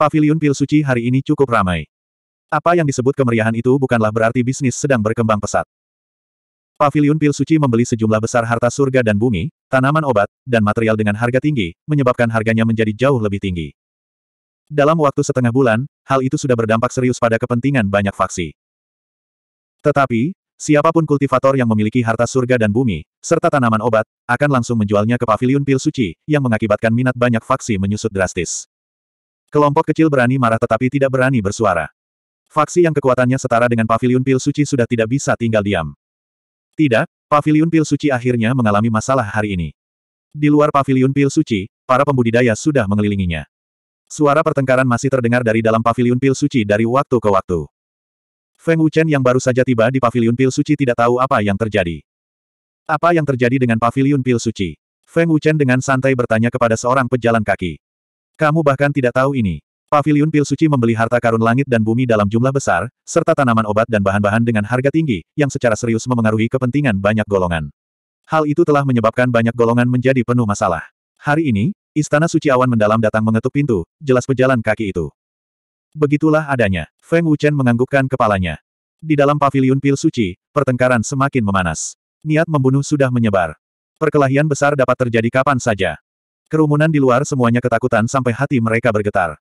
Paviliun Pil Suci hari ini cukup ramai. Apa yang disebut kemeriahan itu bukanlah berarti bisnis sedang berkembang pesat. Paviliun Pil Suci membeli sejumlah besar harta surga dan bumi, tanaman obat, dan material dengan harga tinggi, menyebabkan harganya menjadi jauh lebih tinggi. Dalam waktu setengah bulan, hal itu sudah berdampak serius pada kepentingan banyak faksi. Tetapi, Siapapun kultivator yang memiliki harta surga dan bumi, serta tanaman obat, akan langsung menjualnya ke paviliun pil suci, yang mengakibatkan minat banyak faksi menyusut drastis. Kelompok kecil berani marah tetapi tidak berani bersuara. Faksi yang kekuatannya setara dengan Paviliun pil suci sudah tidak bisa tinggal diam. Tidak, Paviliun pil suci akhirnya mengalami masalah hari ini. Di luar Paviliun pil suci, para pembudidaya sudah mengelilinginya. Suara pertengkaran masih terdengar dari dalam Paviliun pil suci dari waktu ke waktu. Feng Wuchen yang baru saja tiba di Paviliun pil suci tidak tahu apa yang terjadi. Apa yang terjadi dengan Paviliun pil suci? Feng Wuchen dengan santai bertanya kepada seorang pejalan kaki. Kamu bahkan tidak tahu ini. Paviliun Pil Suci membeli harta karun langit dan bumi dalam jumlah besar, serta tanaman obat dan bahan-bahan dengan harga tinggi, yang secara serius memengaruhi kepentingan banyak golongan. Hal itu telah menyebabkan banyak golongan menjadi penuh masalah. Hari ini, Istana Suci Awan Mendalam datang mengetuk pintu, jelas pejalan kaki itu. Begitulah adanya. Feng Wuchen menganggukkan kepalanya. Di dalam paviliun pil suci, pertengkaran semakin memanas. Niat membunuh sudah menyebar. Perkelahian besar dapat terjadi kapan saja. Kerumunan di luar semuanya ketakutan sampai hati mereka bergetar.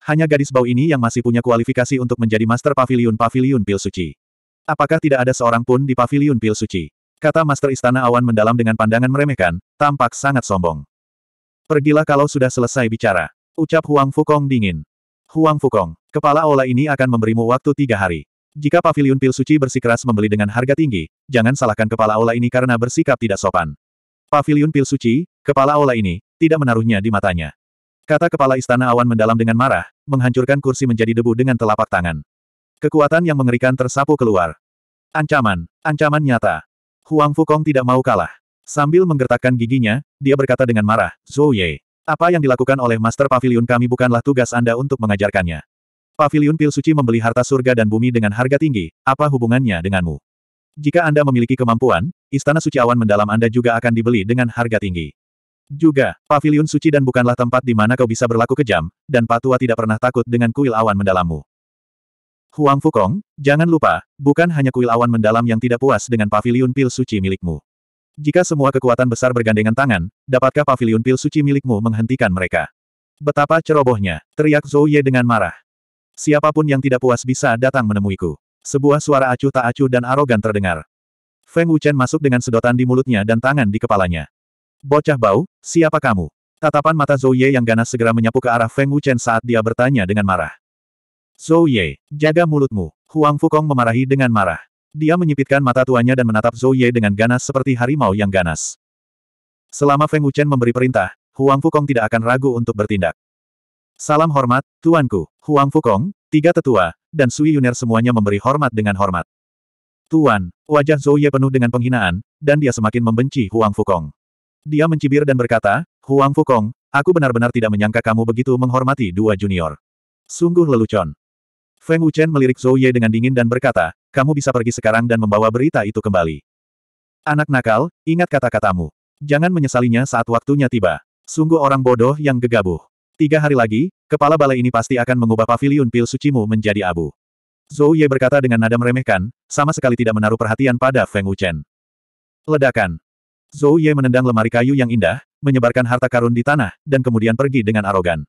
Hanya gadis bau ini yang masih punya kualifikasi untuk menjadi Master Pavilion Pavilion Pil Suci. Apakah tidak ada seorang pun di Pavilion Pil Suci? Kata Master Istana Awan mendalam dengan pandangan meremehkan, tampak sangat sombong. Pergilah kalau sudah selesai bicara. Ucap Huang Fukong dingin. Huang Fukong, kepala aula ini akan memberimu waktu tiga hari. Jika Pavilion Pil Suci bersikeras membeli dengan harga tinggi, jangan salahkan kepala aula ini karena bersikap tidak sopan. Pavilion Pil Suci, kepala aula ini, tidak menaruhnya di matanya. Kata kepala istana awan mendalam dengan marah, menghancurkan kursi menjadi debu dengan telapak tangan. Kekuatan yang mengerikan tersapu keluar. Ancaman, ancaman nyata. Huang Fukong tidak mau kalah. Sambil menggertakkan giginya, dia berkata dengan marah, Zhou Ye, apa yang dilakukan oleh Master Pavilion kami bukanlah tugas Anda untuk mengajarkannya. Pavilion Pil Suci membeli harta surga dan bumi dengan harga tinggi, apa hubungannya denganmu? Jika Anda memiliki kemampuan, Istana Suci Awan Mendalam Anda juga akan dibeli dengan harga tinggi. Juga, pavilion suci dan bukanlah tempat di mana kau bisa berlaku kejam, dan Patua tidak pernah takut dengan kuil awan mendalammu. Huang Fukong, jangan lupa, bukan hanya kuil awan mendalam yang tidak puas dengan pavilion pil suci milikmu. Jika semua kekuatan besar bergandengan tangan, dapatkah pavilion pil suci milikmu menghentikan mereka? Betapa cerobohnya, teriak Zhou Ye dengan marah. Siapapun yang tidak puas bisa datang menemuiku. Sebuah suara acuh tak acuh dan arogan terdengar. Feng Wuchen masuk dengan sedotan di mulutnya dan tangan di kepalanya. Bocah bau, siapa kamu? Tatapan mata Zhou Ye yang ganas segera menyapu ke arah Feng Wuchen saat dia bertanya dengan marah. Zhou Ye, jaga mulutmu. Huang Fukong memarahi dengan marah. Dia menyipitkan mata tuanya dan menatap Zhou Ye dengan ganas seperti harimau yang ganas. Selama Feng Wuchen memberi perintah, Huang Fukong tidak akan ragu untuk bertindak. Salam hormat, tuanku, Huang Fukong, tiga tetua, dan Sui Yuner semuanya memberi hormat dengan hormat. Tuan, wajah Zhou Ye penuh dengan penghinaan, dan dia semakin membenci Huang Fukong. Dia mencibir dan berkata, Huang Fukong, aku benar-benar tidak menyangka kamu begitu menghormati dua junior. Sungguh lelucon. Feng Wuchen melirik Zhou Ye dengan dingin dan berkata, kamu bisa pergi sekarang dan membawa berita itu kembali. Anak nakal, ingat kata-katamu. Jangan menyesalinya saat waktunya tiba. Sungguh orang bodoh yang gegabah. Tiga hari lagi, kepala balai ini pasti akan mengubah pavilion pil sucimu menjadi abu. Zhou Ye berkata dengan nada meremehkan, sama sekali tidak menaruh perhatian pada Feng Wuchen. Ledakan. Zhou Ye menendang lemari kayu yang indah, menyebarkan harta karun di tanah, dan kemudian pergi dengan arogan.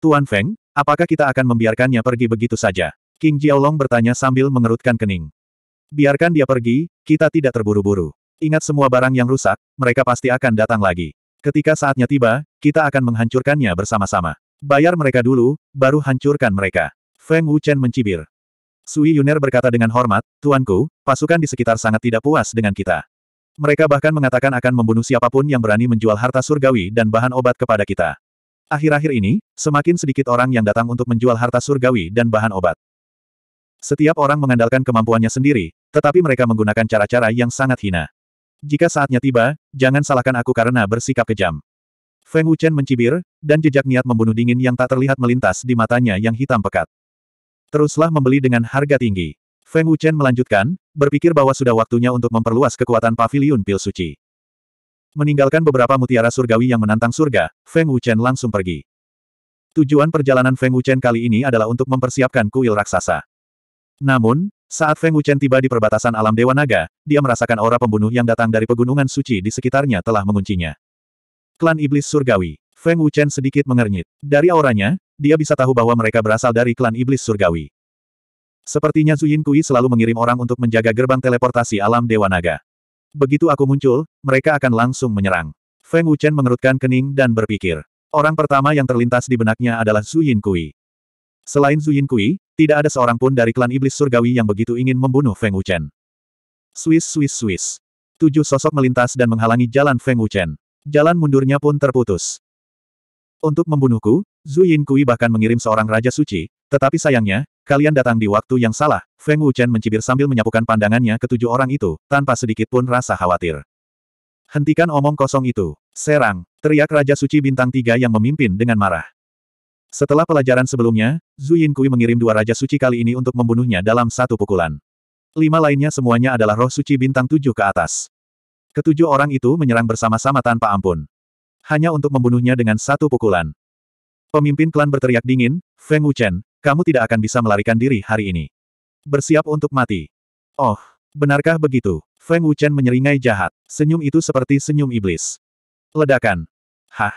Tuan Feng, apakah kita akan membiarkannya pergi begitu saja? King Jiaolong bertanya sambil mengerutkan kening. Biarkan dia pergi, kita tidak terburu-buru. Ingat semua barang yang rusak, mereka pasti akan datang lagi. Ketika saatnya tiba, kita akan menghancurkannya bersama-sama. Bayar mereka dulu, baru hancurkan mereka. Feng Wuchen mencibir. Sui Yuner berkata dengan hormat, Tuanku, pasukan di sekitar sangat tidak puas dengan kita. Mereka bahkan mengatakan akan membunuh siapapun yang berani menjual harta surgawi dan bahan obat kepada kita. Akhir-akhir ini, semakin sedikit orang yang datang untuk menjual harta surgawi dan bahan obat. Setiap orang mengandalkan kemampuannya sendiri, tetapi mereka menggunakan cara-cara yang sangat hina. Jika saatnya tiba, jangan salahkan aku karena bersikap kejam. Feng Wuchen mencibir, dan jejak niat membunuh dingin yang tak terlihat melintas di matanya yang hitam pekat. Teruslah membeli dengan harga tinggi. Feng Wuchen melanjutkan, berpikir bahwa sudah waktunya untuk memperluas kekuatan paviliun pil suci. Meninggalkan beberapa mutiara surgawi yang menantang surga, Feng Wuchen langsung pergi. Tujuan perjalanan Feng Wuchen kali ini adalah untuk mempersiapkan kuil raksasa. Namun, saat Feng Wuchen tiba di perbatasan alam Dewa Naga, dia merasakan aura pembunuh yang datang dari pegunungan suci di sekitarnya telah menguncinya. Klan Iblis Surgawi. Feng Wuchen sedikit mengernyit. Dari auranya, dia bisa tahu bahwa mereka berasal dari klan Iblis Surgawi. Sepertinya Zuyin Kui selalu mengirim orang untuk menjaga gerbang teleportasi alam Dewa Naga. Begitu aku muncul, mereka akan langsung menyerang. Feng Wuchen mengerutkan kening dan berpikir. Orang pertama yang terlintas di benaknya adalah Zuyin Kui. Selain Zuyin Kui, tidak ada seorang pun dari klan iblis surgawi yang begitu ingin membunuh Feng Wuchen. Swiss Swiss Swiss. Tujuh sosok melintas dan menghalangi jalan Feng Wuchen. Jalan mundurnya pun terputus. Untuk membunuhku, Zuyin Kui bahkan mengirim seorang raja suci, tetapi sayangnya, Kalian datang di waktu yang salah, Feng Wuchen mencibir sambil menyapukan pandangannya ke tujuh orang itu, tanpa sedikit pun rasa khawatir. Hentikan omong kosong itu. Serang, teriak Raja Suci Bintang Tiga yang memimpin dengan marah. Setelah pelajaran sebelumnya, Zhu Kui mengirim dua Raja Suci kali ini untuk membunuhnya dalam satu pukulan. Lima lainnya semuanya adalah roh suci bintang tujuh ke atas. Ketujuh orang itu menyerang bersama-sama tanpa ampun. Hanya untuk membunuhnya dengan satu pukulan. Pemimpin klan berteriak dingin, Feng Wuchen, kamu tidak akan bisa melarikan diri hari ini. Bersiap untuk mati. Oh, benarkah begitu? Feng Wuchen menyeringai jahat. Senyum itu seperti senyum iblis. Ledakan. Hah.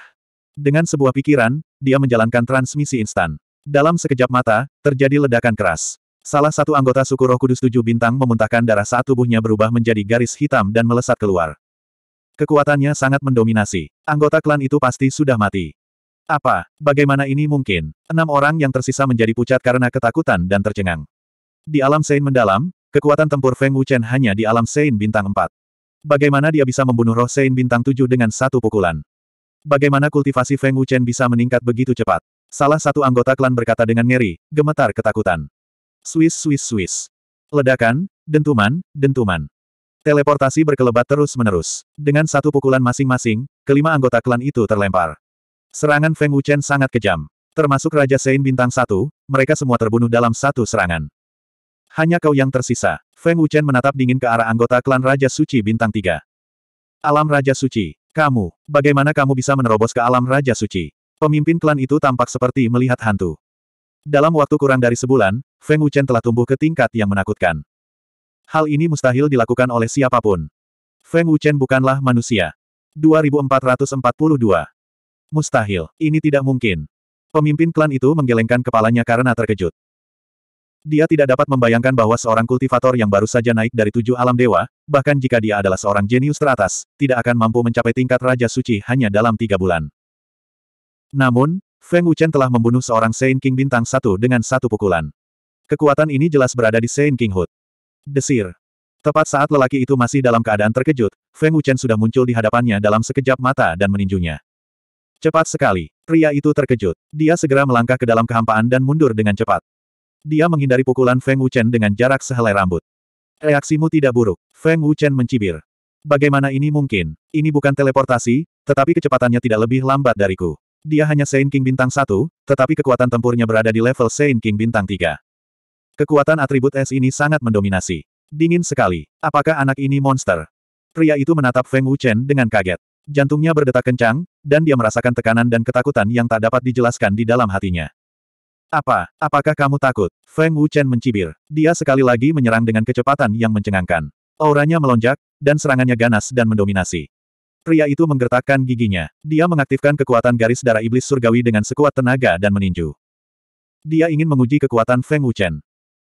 Dengan sebuah pikiran, dia menjalankan transmisi instan. Dalam sekejap mata, terjadi ledakan keras. Salah satu anggota suku roh kudus tujuh bintang memuntahkan darah saat tubuhnya berubah menjadi garis hitam dan melesat keluar. Kekuatannya sangat mendominasi. Anggota klan itu pasti sudah mati. Apa, bagaimana ini mungkin? Enam orang yang tersisa menjadi pucat karena ketakutan dan tercengang. Di alam Sein mendalam, kekuatan tempur Feng Wuchen hanya di alam Sein bintang 4. Bagaimana dia bisa membunuh roh Sein bintang 7 dengan satu pukulan? Bagaimana kultivasi Feng Wuchen bisa meningkat begitu cepat? Salah satu anggota klan berkata dengan ngeri, gemetar ketakutan. Swiss Swiss Swiss. Ledakan, dentuman, dentuman. Teleportasi berkelebat terus-menerus. Dengan satu pukulan masing-masing, kelima anggota klan itu terlempar. Serangan Feng Wuchen sangat kejam. Termasuk Raja Sein Bintang Satu, mereka semua terbunuh dalam satu serangan. Hanya kau yang tersisa. Feng Wuchen menatap dingin ke arah anggota klan Raja Suci Bintang Tiga. Alam Raja Suci. Kamu, bagaimana kamu bisa menerobos ke alam Raja Suci? Pemimpin klan itu tampak seperti melihat hantu. Dalam waktu kurang dari sebulan, Feng Wuchen telah tumbuh ke tingkat yang menakutkan. Hal ini mustahil dilakukan oleh siapapun. Feng Wuchen bukanlah manusia. 2442 Mustahil. Ini tidak mungkin. Pemimpin klan itu menggelengkan kepalanya karena terkejut. Dia tidak dapat membayangkan bahwa seorang kultivator yang baru saja naik dari tujuh alam dewa, bahkan jika dia adalah seorang jenius teratas, tidak akan mampu mencapai tingkat Raja Suci hanya dalam tiga bulan. Namun, Feng Wuchen telah membunuh seorang Saint King bintang satu dengan satu pukulan. Kekuatan ini jelas berada di Saint King Hood. Desir. Tepat saat lelaki itu masih dalam keadaan terkejut, Feng Wuchen sudah muncul di hadapannya dalam sekejap mata dan meninjunya. Cepat sekali. Pria itu terkejut. Dia segera melangkah ke dalam kehampaan dan mundur dengan cepat. Dia menghindari pukulan Feng Wuchen dengan jarak sehelai rambut. Reaksimu tidak buruk. Feng Wuchen mencibir. Bagaimana ini mungkin? Ini bukan teleportasi, tetapi kecepatannya tidak lebih lambat dariku. Dia hanya Saint King bintang 1, tetapi kekuatan tempurnya berada di level Saint King bintang 3. Kekuatan atribut es ini sangat mendominasi. Dingin sekali. Apakah anak ini monster? Pria itu menatap Feng Wuchen dengan kaget. Jantungnya berdetak kencang, dan dia merasakan tekanan dan ketakutan yang tak dapat dijelaskan di dalam hatinya. Apa, apakah kamu takut? Feng Wuchen mencibir. Dia sekali lagi menyerang dengan kecepatan yang mencengangkan. Auranya melonjak, dan serangannya ganas dan mendominasi. Pria itu menggertakkan giginya. Dia mengaktifkan kekuatan garis darah iblis surgawi dengan sekuat tenaga dan meninju. Dia ingin menguji kekuatan Feng Wuchen.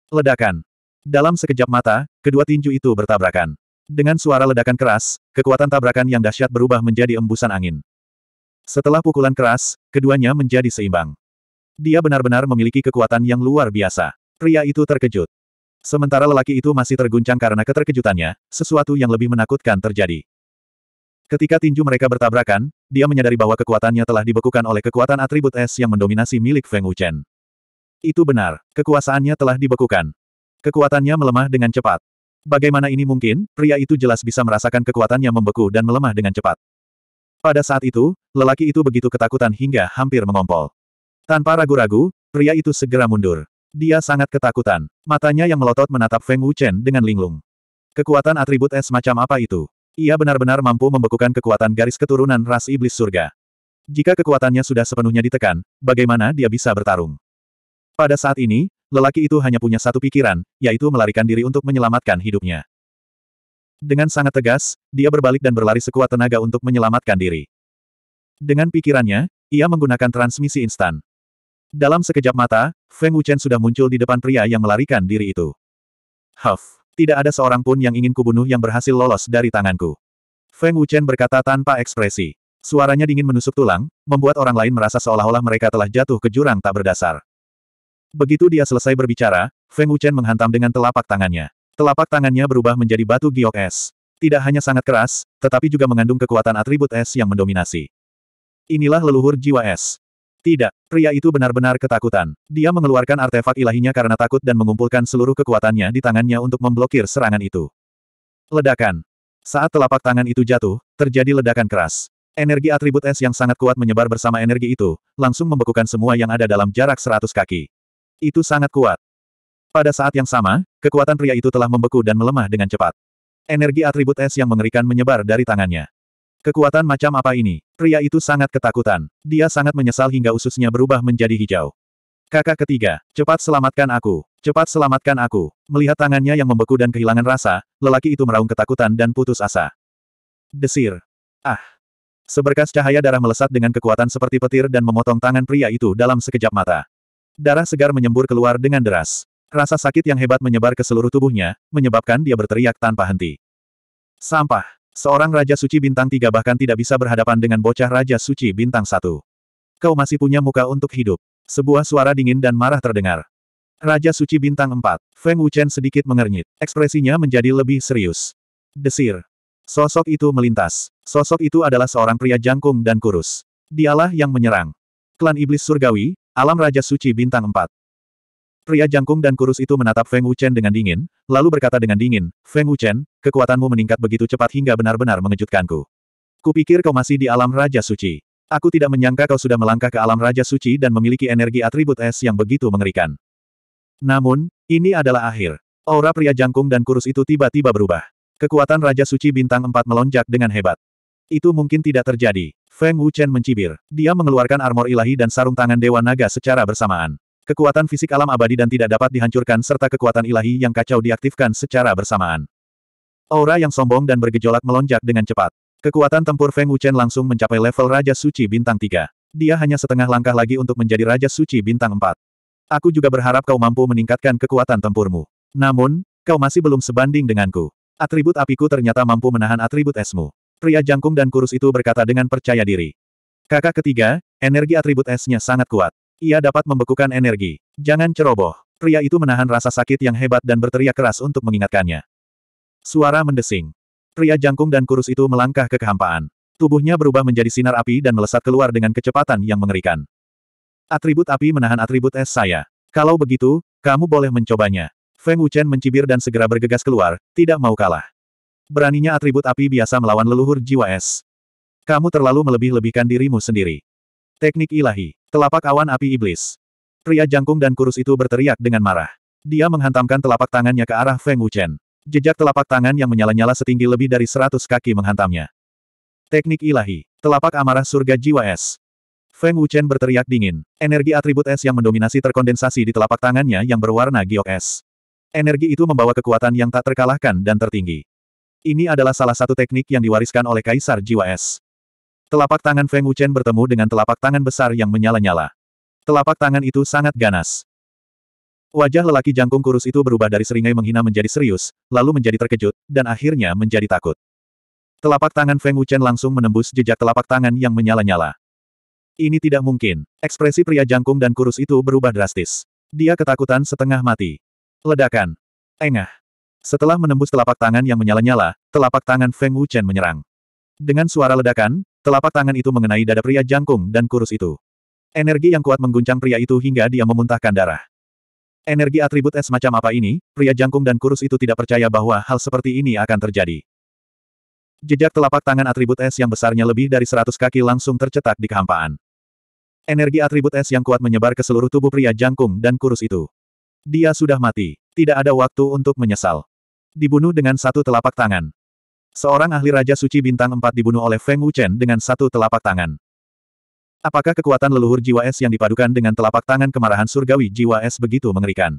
Ledakan. Dalam sekejap mata, kedua tinju itu bertabrakan. Dengan suara ledakan keras, kekuatan tabrakan yang dahsyat berubah menjadi embusan angin. Setelah pukulan keras, keduanya menjadi seimbang. Dia benar-benar memiliki kekuatan yang luar biasa. Pria itu terkejut. Sementara lelaki itu masih terguncang karena keterkejutannya, sesuatu yang lebih menakutkan terjadi. Ketika tinju mereka bertabrakan, dia menyadari bahwa kekuatannya telah dibekukan oleh kekuatan atribut es yang mendominasi milik Feng Wuchen. Itu benar, kekuasaannya telah dibekukan. Kekuatannya melemah dengan cepat. Bagaimana ini mungkin, pria itu jelas bisa merasakan kekuatannya membeku dan melemah dengan cepat. Pada saat itu, lelaki itu begitu ketakutan hingga hampir mengompol. Tanpa ragu-ragu, pria itu segera mundur. Dia sangat ketakutan. Matanya yang melotot menatap Feng Wuchen dengan linglung. Kekuatan atribut es macam apa itu? Ia benar-benar mampu membekukan kekuatan garis keturunan ras iblis surga. Jika kekuatannya sudah sepenuhnya ditekan, bagaimana dia bisa bertarung? Pada saat ini, lelaki itu hanya punya satu pikiran, yaitu melarikan diri untuk menyelamatkan hidupnya. Dengan sangat tegas, dia berbalik dan berlari sekuat tenaga untuk menyelamatkan diri. Dengan pikirannya, ia menggunakan transmisi instan. Dalam sekejap mata, Feng Wuchen sudah muncul di depan pria yang melarikan diri itu. Huff, tidak ada seorang pun yang ingin kubunuh yang berhasil lolos dari tanganku. Feng Wuchen berkata tanpa ekspresi. Suaranya dingin menusuk tulang, membuat orang lain merasa seolah-olah mereka telah jatuh ke jurang tak berdasar. Begitu dia selesai berbicara, Feng Wuchen menghantam dengan telapak tangannya. Telapak tangannya berubah menjadi batu giok es. Tidak hanya sangat keras, tetapi juga mengandung kekuatan atribut es yang mendominasi. Inilah leluhur jiwa es. Tidak, pria itu benar-benar ketakutan. Dia mengeluarkan artefak ilahinya karena takut dan mengumpulkan seluruh kekuatannya di tangannya untuk memblokir serangan itu. Ledakan. Saat telapak tangan itu jatuh, terjadi ledakan keras. Energi atribut es yang sangat kuat menyebar bersama energi itu, langsung membekukan semua yang ada dalam jarak 100 kaki. Itu sangat kuat. Pada saat yang sama, kekuatan pria itu telah membeku dan melemah dengan cepat. Energi atribut es yang mengerikan menyebar dari tangannya. Kekuatan macam apa ini? Pria itu sangat ketakutan. Dia sangat menyesal hingga ususnya berubah menjadi hijau. Kakak ketiga, cepat selamatkan aku. Cepat selamatkan aku. Melihat tangannya yang membeku dan kehilangan rasa, lelaki itu meraung ketakutan dan putus asa. Desir. Ah. Seberkas cahaya darah melesat dengan kekuatan seperti petir dan memotong tangan pria itu dalam sekejap mata. Darah segar menyembur keluar dengan deras. Rasa sakit yang hebat menyebar ke seluruh tubuhnya, menyebabkan dia berteriak tanpa henti. Sampah. Seorang Raja Suci Bintang tiga bahkan tidak bisa berhadapan dengan bocah Raja Suci Bintang satu Kau masih punya muka untuk hidup. Sebuah suara dingin dan marah terdengar. Raja Suci Bintang empat Feng Wuchen sedikit mengernyit. Ekspresinya menjadi lebih serius. Desir. Sosok itu melintas. Sosok itu adalah seorang pria jangkung dan kurus. Dialah yang menyerang. Klan Iblis Surgawi, Alam Raja Suci Bintang 4. Pria jangkung dan kurus itu menatap Feng Wuchen dengan dingin, lalu berkata dengan dingin, Feng Wuchen, kekuatanmu meningkat begitu cepat hingga benar-benar mengejutkanku. Kupikir kau masih di alam Raja Suci. Aku tidak menyangka kau sudah melangkah ke alam Raja Suci dan memiliki energi atribut es yang begitu mengerikan. Namun, ini adalah akhir. Aura pria jangkung dan kurus itu tiba-tiba berubah. Kekuatan Raja Suci Bintang 4 melonjak dengan hebat. Itu mungkin tidak terjadi. Feng Wuchen mencibir. Dia mengeluarkan armor ilahi dan sarung tangan Dewa Naga secara bersamaan. Kekuatan fisik alam abadi dan tidak dapat dihancurkan serta kekuatan ilahi yang kacau diaktifkan secara bersamaan. Aura yang sombong dan bergejolak melonjak dengan cepat. Kekuatan tempur Feng Wuchen langsung mencapai level Raja Suci Bintang 3. Dia hanya setengah langkah lagi untuk menjadi Raja Suci Bintang 4. Aku juga berharap kau mampu meningkatkan kekuatan tempurmu. Namun, kau masih belum sebanding denganku. Atribut apiku ternyata mampu menahan atribut esmu. Pria jangkung dan kurus itu berkata dengan percaya diri. Kakak ketiga, energi atribut esnya sangat kuat. Ia dapat membekukan energi. Jangan ceroboh. Pria itu menahan rasa sakit yang hebat dan berteriak keras untuk mengingatkannya. Suara mendesing. Pria jangkung dan kurus itu melangkah ke kehampaan. Tubuhnya berubah menjadi sinar api dan melesat keluar dengan kecepatan yang mengerikan. Atribut api menahan atribut es saya. Kalau begitu, kamu boleh mencobanya. Feng Wuchen mencibir dan segera bergegas keluar, tidak mau kalah. Beraninya atribut api biasa melawan leluhur jiwa es. Kamu terlalu melebih-lebihkan dirimu sendiri. Teknik ilahi. Telapak awan api iblis. Pria jangkung dan kurus itu berteriak dengan marah. Dia menghantamkan telapak tangannya ke arah Feng Wuchen. Jejak telapak tangan yang menyala-nyala setinggi lebih dari seratus kaki menghantamnya. Teknik ilahi. Telapak amarah surga jiwa es. Feng Wuchen berteriak dingin. Energi atribut es yang mendominasi terkondensasi di telapak tangannya yang berwarna giok es. Energi itu membawa kekuatan yang tak terkalahkan dan tertinggi. Ini adalah salah satu teknik yang diwariskan oleh Kaisar Jiwa Es. Telapak tangan Feng Wuchen bertemu dengan telapak tangan besar yang menyala-nyala. Telapak tangan itu sangat ganas. Wajah lelaki jangkung kurus itu berubah dari seringai menghina menjadi serius, lalu menjadi terkejut, dan akhirnya menjadi takut. Telapak tangan Feng Wuchen langsung menembus jejak telapak tangan yang menyala-nyala. Ini tidak mungkin. Ekspresi pria jangkung dan kurus itu berubah drastis. Dia ketakutan setengah mati. Ledakan. Engah. Setelah menembus telapak tangan yang menyala-nyala, telapak tangan Feng Wuchen menyerang. Dengan suara ledakan, telapak tangan itu mengenai dada pria jangkung dan kurus itu. Energi yang kuat mengguncang pria itu hingga dia memuntahkan darah. Energi atribut es macam apa ini, pria jangkung dan kurus itu tidak percaya bahwa hal seperti ini akan terjadi. Jejak telapak tangan atribut es yang besarnya lebih dari 100 kaki langsung tercetak di kehampaan. Energi atribut es yang kuat menyebar ke seluruh tubuh pria jangkung dan kurus itu. Dia sudah mati. Tidak ada waktu untuk menyesal. Dibunuh dengan satu telapak tangan. Seorang ahli Raja Suci Bintang 4 dibunuh oleh Feng Wuchen dengan satu telapak tangan. Apakah kekuatan leluhur jiwa es yang dipadukan dengan telapak tangan kemarahan surgawi jiwa es begitu mengerikan?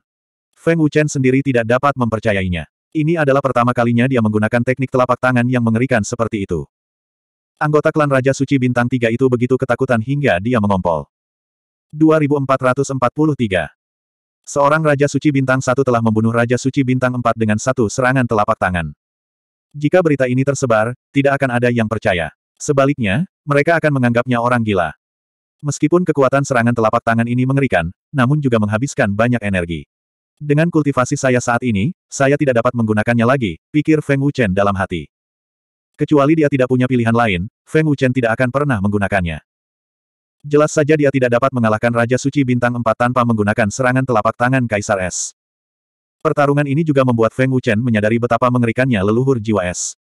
Feng Wuchen sendiri tidak dapat mempercayainya. Ini adalah pertama kalinya dia menggunakan teknik telapak tangan yang mengerikan seperti itu. Anggota klan Raja Suci Bintang 3 itu begitu ketakutan hingga dia mengompol. 2443 Seorang Raja Suci Bintang Satu telah membunuh Raja Suci Bintang Empat dengan satu serangan telapak tangan. Jika berita ini tersebar, tidak akan ada yang percaya. Sebaliknya, mereka akan menganggapnya orang gila. Meskipun kekuatan serangan telapak tangan ini mengerikan, namun juga menghabiskan banyak energi. Dengan kultivasi saya saat ini, saya tidak dapat menggunakannya lagi, pikir Feng Wuchen dalam hati. Kecuali dia tidak punya pilihan lain, Feng Wuchen tidak akan pernah menggunakannya. Jelas saja dia tidak dapat mengalahkan Raja Suci Bintang 4 tanpa menggunakan serangan telapak tangan Kaisar Es. Pertarungan ini juga membuat Feng Wuchen menyadari betapa mengerikannya leluhur jiwa es.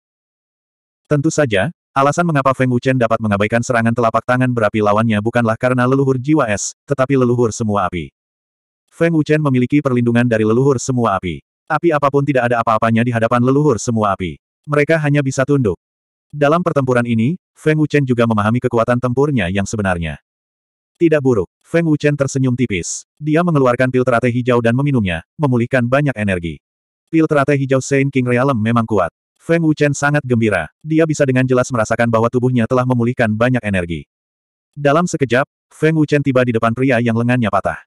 Tentu saja, alasan mengapa Feng Wuchen dapat mengabaikan serangan telapak tangan berapi lawannya bukanlah karena leluhur jiwa es, tetapi leluhur semua api. Feng Wuchen memiliki perlindungan dari leluhur semua api. Api apapun tidak ada apa-apanya di hadapan leluhur semua api. Mereka hanya bisa tunduk. Dalam pertempuran ini, Feng Wuchen juga memahami kekuatan tempurnya yang sebenarnya. Tidak buruk. Feng Wuchen tersenyum tipis. Dia mengeluarkan pil teratai hijau dan meminumnya, memulihkan banyak energi. Pil teratai hijau Saint King Realm memang kuat. Feng Wuchen sangat gembira. Dia bisa dengan jelas merasakan bahwa tubuhnya telah memulihkan banyak energi. Dalam sekejap, Feng Wuchen tiba di depan pria yang lengannya patah.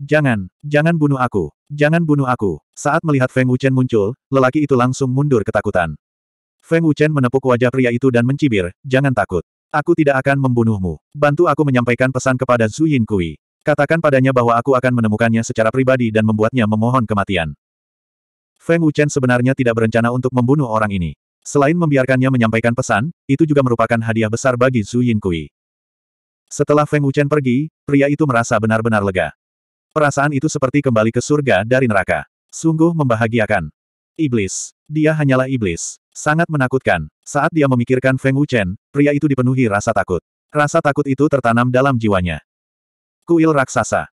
Jangan, jangan bunuh aku, jangan bunuh aku. Saat melihat Feng Wuchen muncul, lelaki itu langsung mundur ketakutan. Feng Wuchen menepuk wajah pria itu dan mencibir, jangan takut. Aku tidak akan membunuhmu. Bantu aku menyampaikan pesan kepada Zhu Yin Kui. Katakan padanya bahwa aku akan menemukannya secara pribadi dan membuatnya memohon kematian. Feng Wuchen sebenarnya tidak berencana untuk membunuh orang ini. Selain membiarkannya menyampaikan pesan, itu juga merupakan hadiah besar bagi Zhu Yin Kui. Setelah Feng Wuchen pergi, pria itu merasa benar-benar lega. Perasaan itu seperti kembali ke surga dari neraka. Sungguh membahagiakan. Iblis. Dia hanyalah iblis. Sangat menakutkan. Saat dia memikirkan Feng Wuchen, pria itu dipenuhi rasa takut. Rasa takut itu tertanam dalam jiwanya. Kuil Raksasa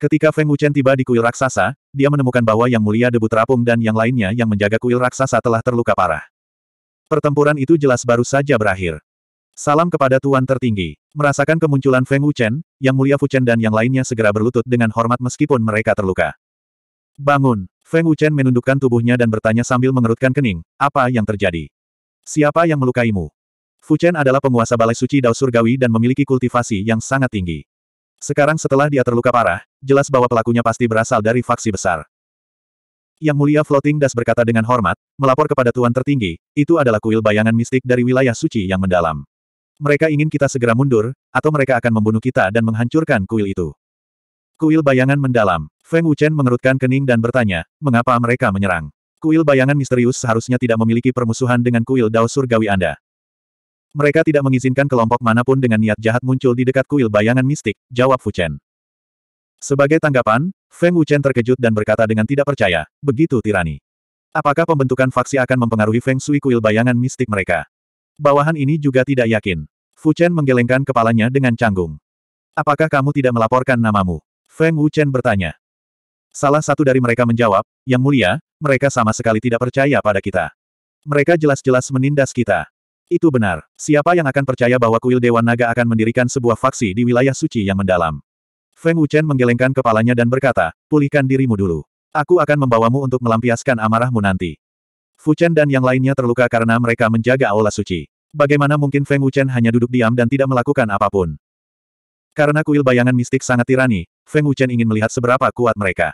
Ketika Feng Wuchen tiba di kuil raksasa, dia menemukan bahwa Yang Mulia Debu Terapung dan yang lainnya yang menjaga kuil raksasa telah terluka parah. Pertempuran itu jelas baru saja berakhir. Salam kepada Tuan Tertinggi. Merasakan kemunculan Feng Wuchen, Yang Mulia Fuchen dan yang lainnya segera berlutut dengan hormat meskipun mereka terluka. Bangun! Feng Wuchen menundukkan tubuhnya dan bertanya sambil mengerutkan kening, apa yang terjadi? Siapa yang melukaimu? Fuchen adalah penguasa balai suci Dao Surgawi dan memiliki kultivasi yang sangat tinggi. Sekarang setelah dia terluka parah, jelas bahwa pelakunya pasti berasal dari faksi besar. Yang mulia Floating Das berkata dengan hormat, melapor kepada Tuan Tertinggi, itu adalah kuil bayangan mistik dari wilayah suci yang mendalam. Mereka ingin kita segera mundur, atau mereka akan membunuh kita dan menghancurkan kuil itu. Kuil bayangan mendalam. Feng Wuchen mengerutkan kening dan bertanya, mengapa mereka menyerang? Kuil bayangan misterius seharusnya tidak memiliki permusuhan dengan kuil Dao Surgawi Anda. Mereka tidak mengizinkan kelompok manapun dengan niat jahat muncul di dekat kuil bayangan mistik, jawab Fu Chen. Sebagai tanggapan, Feng Wuchen terkejut dan berkata dengan tidak percaya, begitu tirani. Apakah pembentukan faksi akan mempengaruhi Feng Sui kuil bayangan mistik mereka? Bawahan ini juga tidak yakin. Fu Chen menggelengkan kepalanya dengan canggung. Apakah kamu tidak melaporkan namamu? Feng Wuchen bertanya. Salah satu dari mereka menjawab, Yang mulia, mereka sama sekali tidak percaya pada kita. Mereka jelas-jelas menindas kita. Itu benar. Siapa yang akan percaya bahwa kuil Dewan Naga akan mendirikan sebuah faksi di wilayah suci yang mendalam? Feng Wuchen menggelengkan kepalanya dan berkata, pulihkan dirimu dulu. Aku akan membawamu untuk melampiaskan amarahmu nanti. Fu Chen dan yang lainnya terluka karena mereka menjaga aula suci. Bagaimana mungkin Feng Wuchen hanya duduk diam dan tidak melakukan apapun? Karena kuil bayangan mistik sangat tirani, Feng Wuchen ingin melihat seberapa kuat mereka.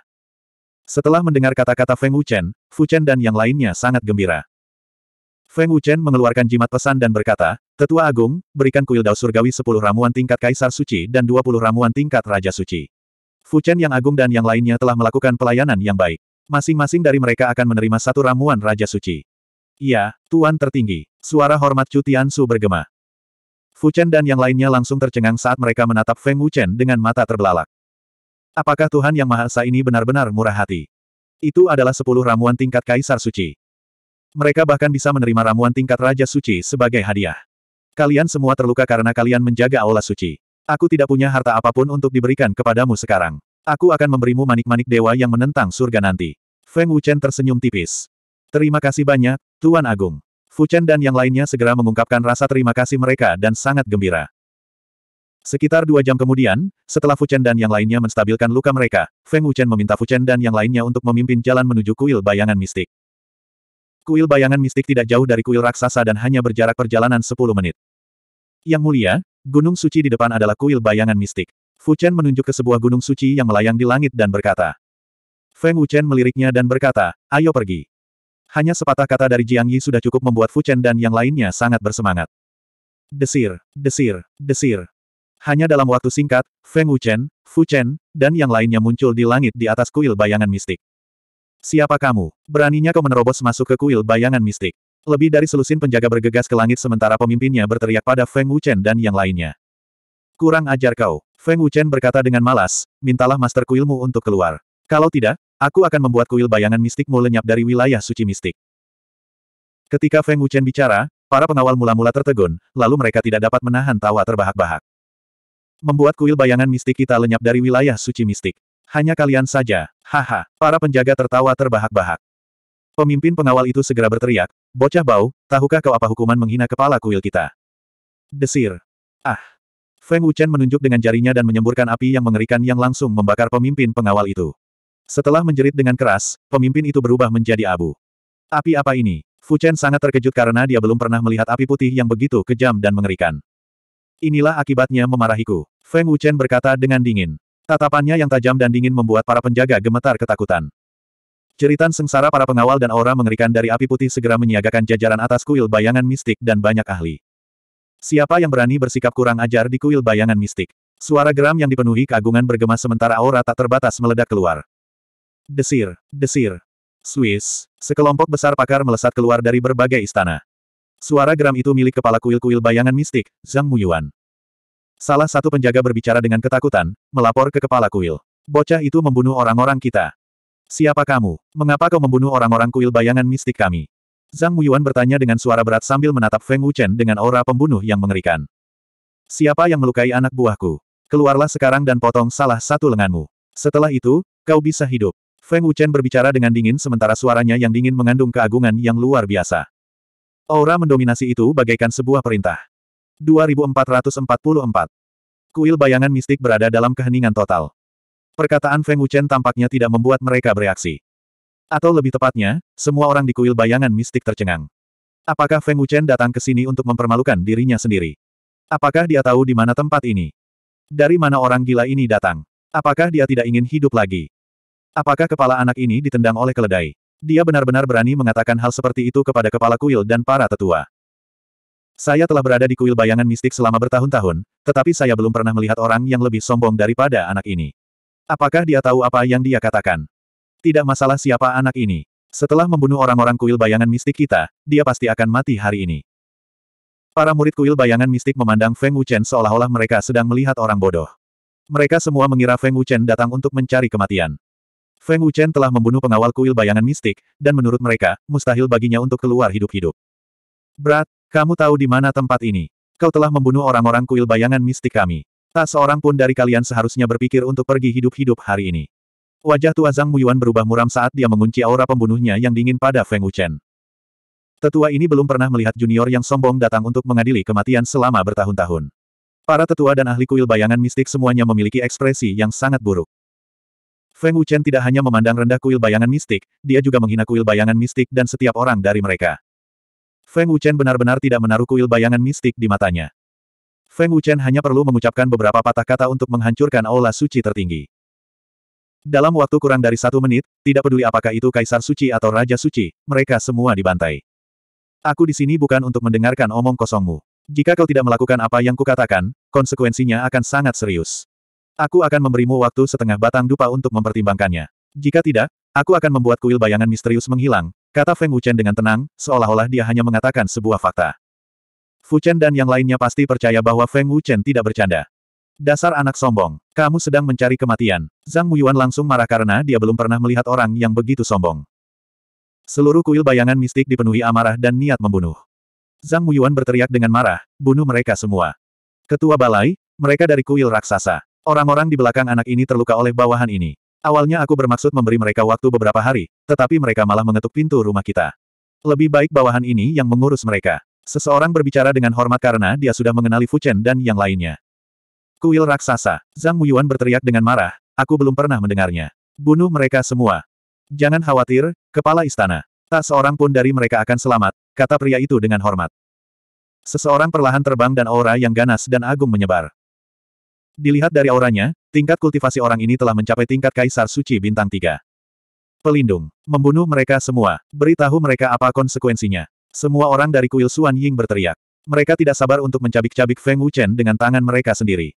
Setelah mendengar kata-kata Feng Wuchen, Fu Chen dan yang lainnya sangat gembira. Feng Wuchen mengeluarkan jimat pesan dan berkata, Tetua Agung, berikan kuil Dao Surgawi 10 ramuan tingkat Kaisar Suci dan 20 ramuan tingkat Raja Suci. Fu Chen yang agung dan yang lainnya telah melakukan pelayanan yang baik. Masing-masing dari mereka akan menerima satu ramuan Raja Suci. Iya, Tuan Tertinggi. Suara hormat Cutian Su bergema. Fuchen dan yang lainnya langsung tercengang saat mereka menatap Feng Wuchen dengan mata terbelalak. Apakah Tuhan Yang Maha Esa ini benar-benar murah hati? Itu adalah sepuluh ramuan tingkat Kaisar Suci. Mereka bahkan bisa menerima ramuan tingkat Raja Suci sebagai hadiah. Kalian semua terluka karena kalian menjaga aula suci. Aku tidak punya harta apapun untuk diberikan kepadamu sekarang. Aku akan memberimu manik-manik dewa yang menentang surga nanti. Feng Wuchen tersenyum tipis. Terima kasih banyak, Tuan Agung. Fuchen dan yang lainnya segera mengungkapkan rasa terima kasih mereka dan sangat gembira. Sekitar dua jam kemudian, setelah Fuchen dan yang lainnya menstabilkan luka mereka, Feng Wuchen meminta Fuchen dan yang lainnya untuk memimpin jalan menuju kuil bayangan mistik. Kuil bayangan mistik tidak jauh dari kuil raksasa dan hanya berjarak perjalanan 10 menit. Yang mulia, gunung suci di depan adalah kuil bayangan mistik. Fuchen menunjuk ke sebuah gunung suci yang melayang di langit dan berkata. Feng Wuchen meliriknya dan berkata, ayo pergi. Hanya sepatah kata dari Jiang Yi sudah cukup membuat Fu Chen dan yang lainnya sangat bersemangat. Desir, desir, desir. Hanya dalam waktu singkat, Feng Wu Chen, Fu Chen, dan yang lainnya muncul di langit di atas kuil bayangan mistik. Siapa kamu? Beraninya kau menerobos masuk ke kuil bayangan mistik. Lebih dari selusin penjaga bergegas ke langit sementara pemimpinnya berteriak pada Feng Wu Chen dan yang lainnya. Kurang ajar kau. Feng Wu Chen berkata dengan malas, mintalah master kuilmu untuk keluar. Kalau tidak, Aku akan membuat kuil bayangan mistikmu lenyap dari wilayah suci mistik. Ketika Feng Wuchen bicara, para pengawal mula-mula tertegun, lalu mereka tidak dapat menahan tawa terbahak-bahak. Membuat kuil bayangan mistik kita lenyap dari wilayah suci mistik. Hanya kalian saja, haha, para penjaga tertawa terbahak-bahak. Pemimpin pengawal itu segera berteriak, bocah bau, tahukah kau apa hukuman menghina kepala kuil kita? Desir. Ah. Feng Wuchen menunjuk dengan jarinya dan menyemburkan api yang mengerikan yang langsung membakar pemimpin pengawal itu. Setelah menjerit dengan keras, pemimpin itu berubah menjadi abu. Api apa ini? Fu Chen sangat terkejut karena dia belum pernah melihat api putih yang begitu kejam dan mengerikan. Inilah akibatnya memarahiku. Feng Wuchen berkata dengan dingin. Tatapannya yang tajam dan dingin membuat para penjaga gemetar ketakutan. Ceritan sengsara para pengawal dan aura mengerikan dari api putih segera menyiagakan jajaran atas kuil bayangan mistik dan banyak ahli. Siapa yang berani bersikap kurang ajar di kuil bayangan mistik? Suara geram yang dipenuhi keagungan bergema sementara aura tak terbatas meledak keluar. Desir, desir. Swiss, sekelompok besar pakar melesat keluar dari berbagai istana. Suara geram itu milik kepala kuil-kuil bayangan mistik, Zhang Muyuan. Salah satu penjaga berbicara dengan ketakutan, melapor ke kepala kuil. Bocah itu membunuh orang-orang kita. Siapa kamu? Mengapa kau membunuh orang-orang kuil bayangan mistik kami? Zhang Muyuan bertanya dengan suara berat sambil menatap Feng Wuchen dengan aura pembunuh yang mengerikan. Siapa yang melukai anak buahku? Keluarlah sekarang dan potong salah satu lenganmu. Setelah itu, kau bisa hidup. Feng Wuchen berbicara dengan dingin sementara suaranya yang dingin mengandung keagungan yang luar biasa. Aura mendominasi itu bagaikan sebuah perintah. 2444. Kuil bayangan mistik berada dalam keheningan total. Perkataan Feng Wuchen tampaknya tidak membuat mereka bereaksi. Atau lebih tepatnya, semua orang di kuil bayangan mistik tercengang. Apakah Feng Wuchen datang ke sini untuk mempermalukan dirinya sendiri? Apakah dia tahu di mana tempat ini? Dari mana orang gila ini datang? Apakah dia tidak ingin hidup lagi? Apakah kepala anak ini ditendang oleh keledai? Dia benar-benar berani mengatakan hal seperti itu kepada kepala kuil dan para tetua. Saya telah berada di kuil bayangan mistik selama bertahun-tahun, tetapi saya belum pernah melihat orang yang lebih sombong daripada anak ini. Apakah dia tahu apa yang dia katakan? Tidak masalah siapa anak ini. Setelah membunuh orang-orang kuil bayangan mistik kita, dia pasti akan mati hari ini. Para murid kuil bayangan mistik memandang Feng Wuchen seolah-olah mereka sedang melihat orang bodoh. Mereka semua mengira Feng Wuchen datang untuk mencari kematian. Feng Wuchen telah membunuh pengawal kuil bayangan mistik, dan menurut mereka, mustahil baginya untuk keluar hidup-hidup. Brat, kamu tahu di mana tempat ini. Kau telah membunuh orang-orang kuil bayangan mistik kami. Tak seorang pun dari kalian seharusnya berpikir untuk pergi hidup-hidup hari ini. Wajah tua Zhang Muyuan berubah muram saat dia mengunci aura pembunuhnya yang dingin pada Feng Wuchen. Tetua ini belum pernah melihat junior yang sombong datang untuk mengadili kematian selama bertahun-tahun. Para tetua dan ahli kuil bayangan mistik semuanya memiliki ekspresi yang sangat buruk. Feng Wuchen tidak hanya memandang rendah kuil bayangan mistik, dia juga menghina kuil bayangan mistik dan setiap orang dari mereka. Feng Wuchen benar-benar tidak menaruh kuil bayangan mistik di matanya. Feng Wuchen hanya perlu mengucapkan beberapa patah kata untuk menghancurkan aula suci tertinggi. Dalam waktu kurang dari satu menit, tidak peduli apakah itu kaisar suci atau raja suci, mereka semua dibantai. Aku di sini bukan untuk mendengarkan omong kosongmu. Jika kau tidak melakukan apa yang kukatakan, konsekuensinya akan sangat serius. Aku akan memberimu waktu setengah batang dupa untuk mempertimbangkannya. Jika tidak, aku akan membuat kuil bayangan misterius menghilang, kata Feng Wuchen dengan tenang, seolah-olah dia hanya mengatakan sebuah fakta. Fu Chen dan yang lainnya pasti percaya bahwa Feng Wuchen tidak bercanda. Dasar anak sombong, kamu sedang mencari kematian. Zhang Muyuan langsung marah karena dia belum pernah melihat orang yang begitu sombong. Seluruh kuil bayangan mistik dipenuhi amarah dan niat membunuh. Zhang Muyuan berteriak dengan marah, bunuh mereka semua. Ketua balai, mereka dari kuil raksasa. Orang-orang di belakang anak ini terluka oleh bawahan ini. Awalnya aku bermaksud memberi mereka waktu beberapa hari, tetapi mereka malah mengetuk pintu rumah kita. Lebih baik bawahan ini yang mengurus mereka. Seseorang berbicara dengan hormat karena dia sudah mengenali Fuchen dan yang lainnya. Kuil raksasa, Zhang Muyuan berteriak dengan marah, aku belum pernah mendengarnya. Bunuh mereka semua. Jangan khawatir, kepala istana. Tak seorang pun dari mereka akan selamat, kata pria itu dengan hormat. Seseorang perlahan terbang dan aura yang ganas dan agung menyebar. Dilihat dari auranya, tingkat kultivasi orang ini telah mencapai tingkat Kaisar Suci Bintang 3. Pelindung. Membunuh mereka semua. Beritahu mereka apa konsekuensinya. Semua orang dari kuil Suan Ying berteriak. Mereka tidak sabar untuk mencabik-cabik Feng Wuchen dengan tangan mereka sendiri.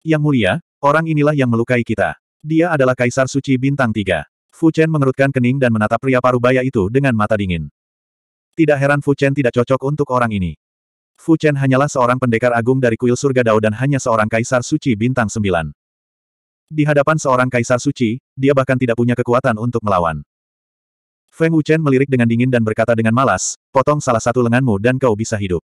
Yang mulia, orang inilah yang melukai kita. Dia adalah Kaisar Suci Bintang 3. Fu Chen mengerutkan kening dan menatap pria parubaya itu dengan mata dingin. Tidak heran Fu Chen tidak cocok untuk orang ini. Fu Chen hanyalah seorang pendekar agung dari kuil surga Dao dan hanya seorang kaisar suci bintang sembilan. Di hadapan seorang kaisar suci, dia bahkan tidak punya kekuatan untuk melawan. Feng Wuchen melirik dengan dingin dan berkata dengan malas, potong salah satu lenganmu dan kau bisa hidup.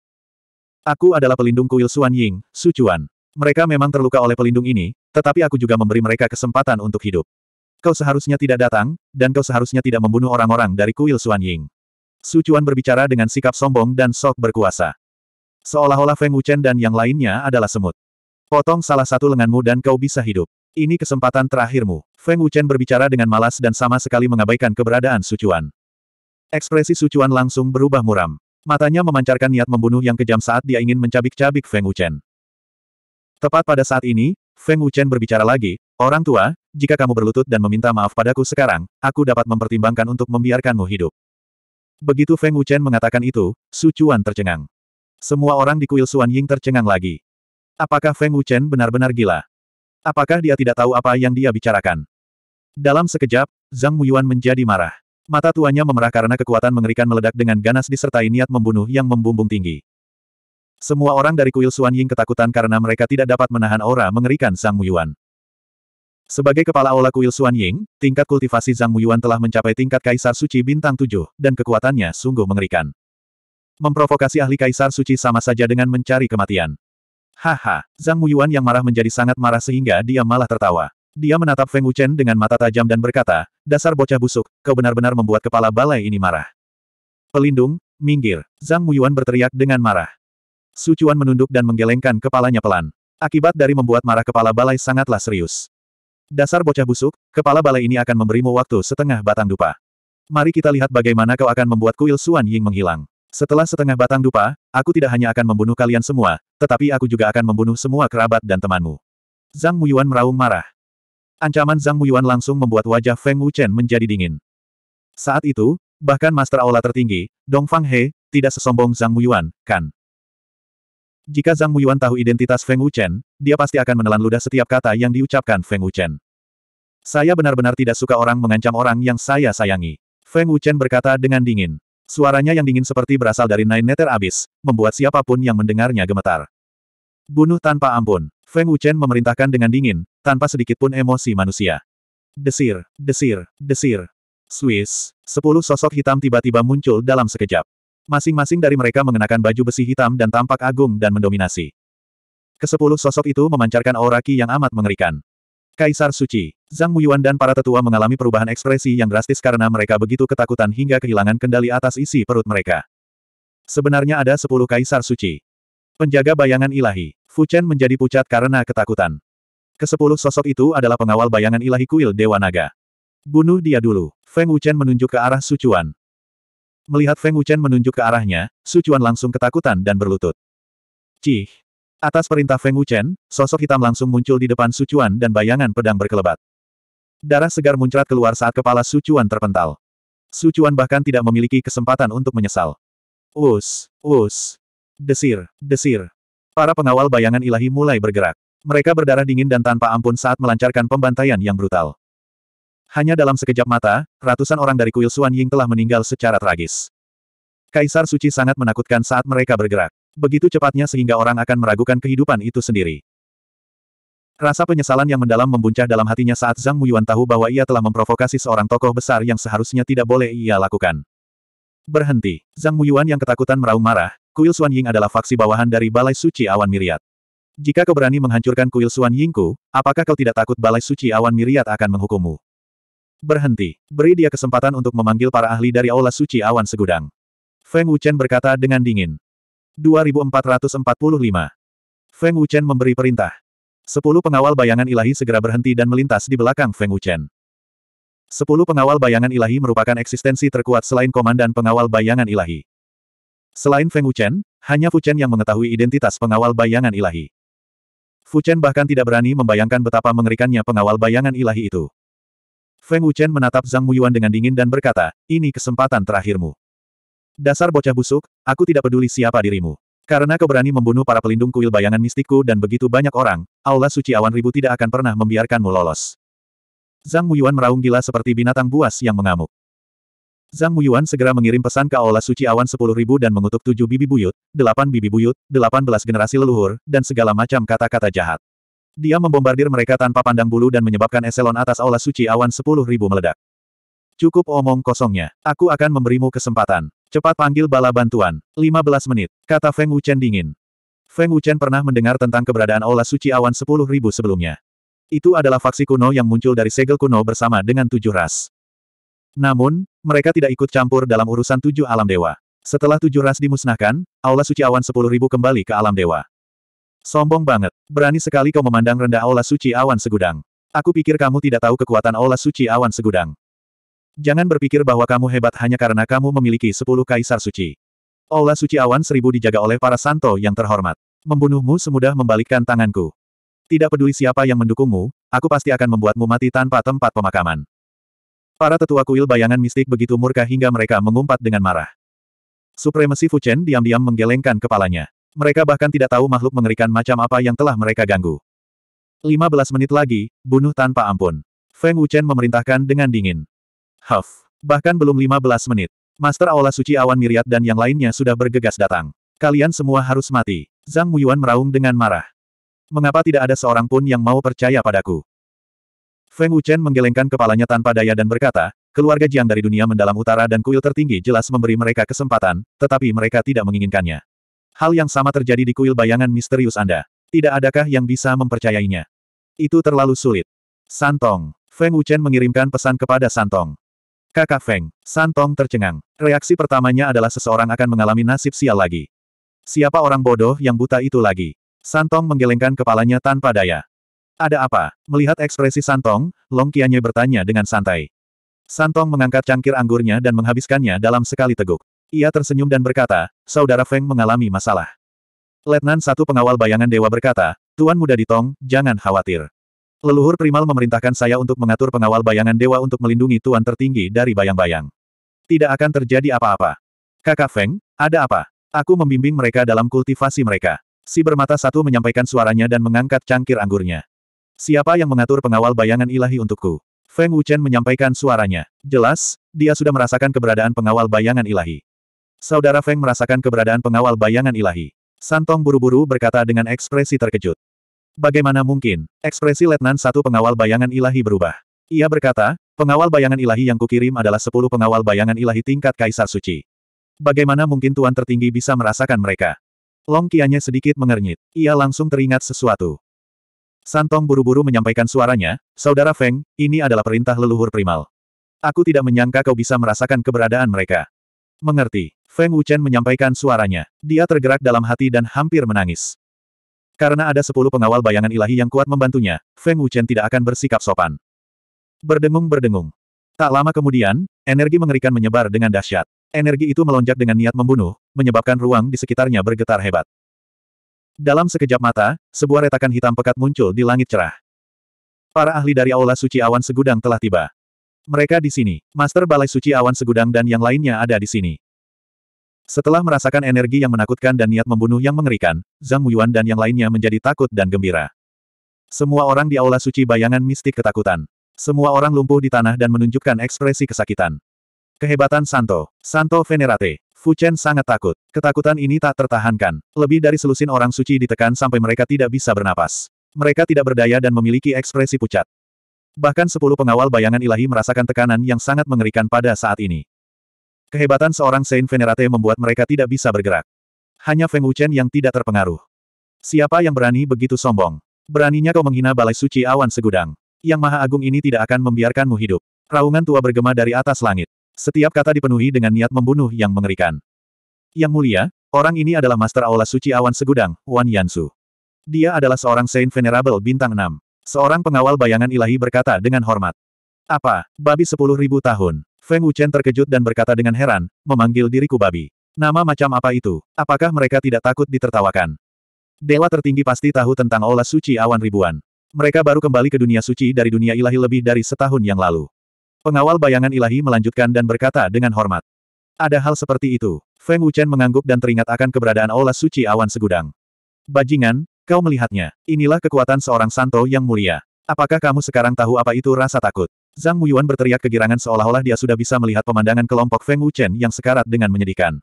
Aku adalah pelindung kuil Suan Ying, Su Chuan. Mereka memang terluka oleh pelindung ini, tetapi aku juga memberi mereka kesempatan untuk hidup. Kau seharusnya tidak datang, dan kau seharusnya tidak membunuh orang-orang dari kuil Suan Ying. Su Chuan berbicara dengan sikap sombong dan sok berkuasa. Seolah-olah Feng Wuchen dan yang lainnya adalah semut. Potong salah satu lenganmu dan kau bisa hidup. Ini kesempatan terakhirmu. Feng Wuchen berbicara dengan malas dan sama sekali mengabaikan keberadaan Sucuan. Ekspresi Sucuan langsung berubah muram. Matanya memancarkan niat membunuh yang kejam saat dia ingin mencabik-cabik Feng Wuchen. Tepat pada saat ini, Feng Wuchen berbicara lagi, Orang tua, jika kamu berlutut dan meminta maaf padaku sekarang, aku dapat mempertimbangkan untuk membiarkanmu hidup. Begitu Feng Wuchen mengatakan itu, Su Chuan tercengang. Semua orang di kuil Suan Ying tercengang lagi. Apakah Feng Wuchen benar-benar gila? Apakah dia tidak tahu apa yang dia bicarakan? Dalam sekejap, Zhang Muyuan menjadi marah. Mata tuanya memerah karena kekuatan mengerikan meledak dengan ganas disertai niat membunuh yang membumbung tinggi. Semua orang dari kuil Suan Ying ketakutan karena mereka tidak dapat menahan aura mengerikan Zhang Muyuan. Sebagai kepala aula kuil Suan Ying, tingkat kultivasi Zhang Muyuan telah mencapai tingkat Kaisar Suci Bintang Tujuh dan kekuatannya sungguh mengerikan. Memprovokasi ahli kaisar suci sama saja dengan mencari kematian. Haha, Zhang Muyuan yang marah menjadi sangat marah sehingga dia malah tertawa. Dia menatap Feng Wuchen dengan mata tajam dan berkata, dasar bocah busuk, kau benar-benar membuat kepala balai ini marah. Pelindung, minggir. Zhang Muyuan berteriak dengan marah. Sucuan menunduk dan menggelengkan kepalanya pelan. Akibat dari membuat marah kepala balai sangatlah serius. Dasar bocah busuk, kepala balai ini akan memberimu waktu setengah batang dupa. Mari kita lihat bagaimana kau akan membuat kuil Suan Ying menghilang. Setelah setengah batang dupa, aku tidak hanya akan membunuh kalian semua, tetapi aku juga akan membunuh semua kerabat dan temanmu. Zhang Muyuan meraung marah. Ancaman Zhang Muyuan langsung membuat wajah Feng Wuchen menjadi dingin. Saat itu, bahkan Master Aula tertinggi, Dong Fang He, tidak sesombong Zhang Muyuan, kan? Jika Zhang Muyuan tahu identitas Feng Wuchen, dia pasti akan menelan ludah setiap kata yang diucapkan Feng Wuchen. Saya benar-benar tidak suka orang mengancam orang yang saya sayangi. Feng Wuchen berkata dengan dingin. Suaranya yang dingin seperti berasal dari Nine Nether Abyss, membuat siapapun yang mendengarnya gemetar. Bunuh tanpa ampun. Feng Wuchen memerintahkan dengan dingin, tanpa sedikitpun emosi manusia. Desir, desir, desir. Swiss, sepuluh sosok hitam tiba-tiba muncul dalam sekejap. Masing-masing dari mereka mengenakan baju besi hitam dan tampak agung dan mendominasi. Kesepuluh sosok itu memancarkan aura ki yang amat mengerikan. Kaisar Suci, Zhang Muyuan dan para tetua mengalami perubahan ekspresi yang drastis karena mereka begitu ketakutan hingga kehilangan kendali atas isi perut mereka. Sebenarnya ada sepuluh Kaisar Suci. Penjaga bayangan ilahi, Fu Chen menjadi pucat karena ketakutan. Kesepuluh sosok itu adalah pengawal bayangan ilahi kuil Dewa Naga. Bunuh dia dulu, Feng Wuchen menunjuk ke arah Sucuan. Melihat Feng Wuchen menunjuk ke arahnya, Sucuan langsung ketakutan dan berlutut. Cih, Atas perintah Feng Wuchen, sosok hitam langsung muncul di depan Sucuan dan bayangan pedang berkelebat. Darah segar muncrat keluar saat kepala Sucuan terpental. Sucuan bahkan tidak memiliki kesempatan untuk menyesal. Us, us, desir, desir. Para pengawal bayangan ilahi mulai bergerak. Mereka berdarah dingin dan tanpa ampun saat melancarkan pembantaian yang brutal. Hanya dalam sekejap mata, ratusan orang dari kuil Suan Ying telah meninggal secara tragis. Kaisar Suci sangat menakutkan saat mereka bergerak. Begitu cepatnya sehingga orang akan meragukan kehidupan itu sendiri. Rasa penyesalan yang mendalam membuncah dalam hatinya saat Zhang Muyuan tahu bahwa ia telah memprovokasi seorang tokoh besar yang seharusnya tidak boleh ia lakukan. Berhenti. Zhang Muyuan yang ketakutan meraung marah, Kuil Xuan Ying adalah faksi bawahan dari Balai Suci Awan Miriat. Jika kau berani menghancurkan Kuil Xuan Yingku, apakah kau tidak takut Balai Suci Awan Miriat akan menghukummu? Berhenti. Beri dia kesempatan untuk memanggil para ahli dari Aula Suci Awan Segudang. Feng Wuchen berkata dengan dingin. 2445. Feng Wuchen memberi perintah. Sepuluh pengawal bayangan ilahi segera berhenti dan melintas di belakang Feng Wuchen. Sepuluh pengawal bayangan ilahi merupakan eksistensi terkuat selain komandan pengawal bayangan ilahi. Selain Feng Wuchen, hanya Fuchen yang mengetahui identitas pengawal bayangan ilahi. Fuchen bahkan tidak berani membayangkan betapa mengerikannya pengawal bayangan ilahi itu. Feng Wuchen menatap Zhang Muyuan dengan dingin dan berkata, ini kesempatan terakhirmu. Dasar bocah busuk, aku tidak peduli siapa dirimu. Karena kau berani membunuh para pelindung kuil bayangan mistikku dan begitu banyak orang, Aula Suci Awan Ribu tidak akan pernah membiarkanmu lolos. Zhang Muyuan meraung gila seperti binatang buas yang mengamuk. Zhang Muyuan segera mengirim pesan ke Aula Suci Awan 10.000 dan mengutuk tujuh bibi buyut, delapan bibi buyut, delapan belas generasi leluhur, dan segala macam kata-kata jahat. Dia membombardir mereka tanpa pandang bulu dan menyebabkan eselon atas Aula Suci Awan 10.000 meledak. Cukup omong kosongnya. Aku akan memberimu kesempatan. Cepat panggil bala bantuan. 15 menit, kata Feng Wuchen dingin. Feng Wuchen pernah mendengar tentang keberadaan Aula Suci Awan 10.000 sebelumnya. Itu adalah faksi kuno yang muncul dari segel kuno bersama dengan tujuh ras. Namun, mereka tidak ikut campur dalam urusan tujuh alam dewa. Setelah tujuh ras dimusnahkan, Aula Suci Awan 10.000 kembali ke alam dewa. Sombong banget. Berani sekali kau memandang rendah Aula Suci Awan Segudang. Aku pikir kamu tidak tahu kekuatan Aula Suci Awan Segudang. Jangan berpikir bahwa kamu hebat hanya karena kamu memiliki sepuluh kaisar suci. Aula suci awan seribu dijaga oleh para santo yang terhormat. Membunuhmu semudah membalikkan tanganku. Tidak peduli siapa yang mendukungmu, aku pasti akan membuatmu mati tanpa tempat pemakaman. Para tetua kuil bayangan mistik begitu murka hingga mereka mengumpat dengan marah. Supremasi Fuchen diam-diam menggelengkan kepalanya. Mereka bahkan tidak tahu makhluk mengerikan macam apa yang telah mereka ganggu. 15 menit lagi, bunuh tanpa ampun. Feng Wuchen memerintahkan dengan dingin. Huff. Bahkan belum 15 menit. Master Aula Suci Awan Miriat dan yang lainnya sudah bergegas datang. Kalian semua harus mati. Zhang Muyuan meraung dengan marah. Mengapa tidak ada seorang pun yang mau percaya padaku? Feng Wuchen menggelengkan kepalanya tanpa daya dan berkata, keluarga Jiang dari dunia mendalam utara dan kuil tertinggi jelas memberi mereka kesempatan, tetapi mereka tidak menginginkannya. Hal yang sama terjadi di kuil bayangan misterius Anda. Tidak adakah yang bisa mempercayainya? Itu terlalu sulit. Santong. Feng Wuchen mengirimkan pesan kepada Santong. Kakak Feng, Santong tercengang. Reaksi pertamanya adalah seseorang akan mengalami nasib sial lagi. Siapa orang bodoh yang buta itu lagi? Santong menggelengkan kepalanya tanpa daya. Ada apa? Melihat ekspresi Santong, Long Qianye bertanya dengan santai. Santong mengangkat cangkir anggurnya dan menghabiskannya dalam sekali teguk. Ia tersenyum dan berkata, Saudara Feng mengalami masalah. Letnan satu pengawal bayangan dewa berkata, Tuan muda ditong, jangan khawatir. Leluhur Primal memerintahkan saya untuk mengatur pengawal bayangan dewa untuk melindungi Tuan tertinggi dari bayang-bayang. Tidak akan terjadi apa-apa. Kakak Feng, ada apa? Aku membimbing mereka dalam kultivasi mereka. Si bermata satu menyampaikan suaranya dan mengangkat cangkir anggurnya. Siapa yang mengatur pengawal bayangan ilahi untukku? Feng Wuchen menyampaikan suaranya. Jelas, dia sudah merasakan keberadaan pengawal bayangan ilahi. Saudara Feng merasakan keberadaan pengawal bayangan ilahi. Santong buru-buru berkata dengan ekspresi terkejut. Bagaimana mungkin? Ekspresi Letnan satu pengawal bayangan ilahi berubah. Ia berkata, pengawal bayangan ilahi yang kukirim adalah sepuluh pengawal bayangan ilahi tingkat Kaisar Suci. Bagaimana mungkin Tuan Tertinggi bisa merasakan mereka? Long Qiannya sedikit mengernyit. Ia langsung teringat sesuatu. Santong buru-buru menyampaikan suaranya, Saudara Feng, ini adalah perintah leluhur primal. Aku tidak menyangka kau bisa merasakan keberadaan mereka. Mengerti, Feng Wuchen menyampaikan suaranya. Dia tergerak dalam hati dan hampir menangis. Karena ada sepuluh pengawal bayangan ilahi yang kuat membantunya, Feng Wuchen tidak akan bersikap sopan. Berdengung-berdengung. Tak lama kemudian, energi mengerikan menyebar dengan dahsyat. Energi itu melonjak dengan niat membunuh, menyebabkan ruang di sekitarnya bergetar hebat. Dalam sekejap mata, sebuah retakan hitam pekat muncul di langit cerah. Para ahli dari Aula Suci Awan Segudang telah tiba. Mereka di sini. Master Balai Suci Awan Segudang dan yang lainnya ada di sini. Setelah merasakan energi yang menakutkan dan niat membunuh yang mengerikan, Zhang Muyuan dan yang lainnya menjadi takut dan gembira. Semua orang di aula suci bayangan mistik ketakutan. Semua orang lumpuh di tanah dan menunjukkan ekspresi kesakitan. Kehebatan Santo. Santo Venerate. Fu Chen sangat takut. Ketakutan ini tak tertahankan. Lebih dari selusin orang suci ditekan sampai mereka tidak bisa bernapas. Mereka tidak berdaya dan memiliki ekspresi pucat. Bahkan sepuluh pengawal bayangan ilahi merasakan tekanan yang sangat mengerikan pada saat ini. Kehebatan seorang Saint Venerate membuat mereka tidak bisa bergerak. Hanya Feng Wuchen yang tidak terpengaruh. Siapa yang berani begitu sombong? Beraninya kau menghina balai suci awan segudang. Yang Maha Agung ini tidak akan membiarkanmu hidup. Raungan tua bergema dari atas langit. Setiap kata dipenuhi dengan niat membunuh yang mengerikan. Yang mulia, orang ini adalah Master Aula Suci Awan Segudang, Wan Yansu. Dia adalah seorang Saint Venerable bintang Enam, Seorang pengawal bayangan ilahi berkata dengan hormat. Apa, babi sepuluh ribu tahun? Feng Wuchen terkejut dan berkata dengan heran, memanggil diriku babi. Nama macam apa itu? Apakah mereka tidak takut ditertawakan? Dewa tertinggi pasti tahu tentang olah suci awan ribuan. Mereka baru kembali ke dunia suci dari dunia ilahi lebih dari setahun yang lalu. Pengawal bayangan ilahi melanjutkan dan berkata dengan hormat. Ada hal seperti itu. Feng Wuchen mengangguk dan teringat akan keberadaan olah suci awan segudang. Bajingan, kau melihatnya. Inilah kekuatan seorang santo yang mulia. Apakah kamu sekarang tahu apa itu rasa takut? Zhang Muyuan berteriak kegirangan seolah-olah dia sudah bisa melihat pemandangan kelompok Feng Wuchen yang sekarat dengan menyedihkan.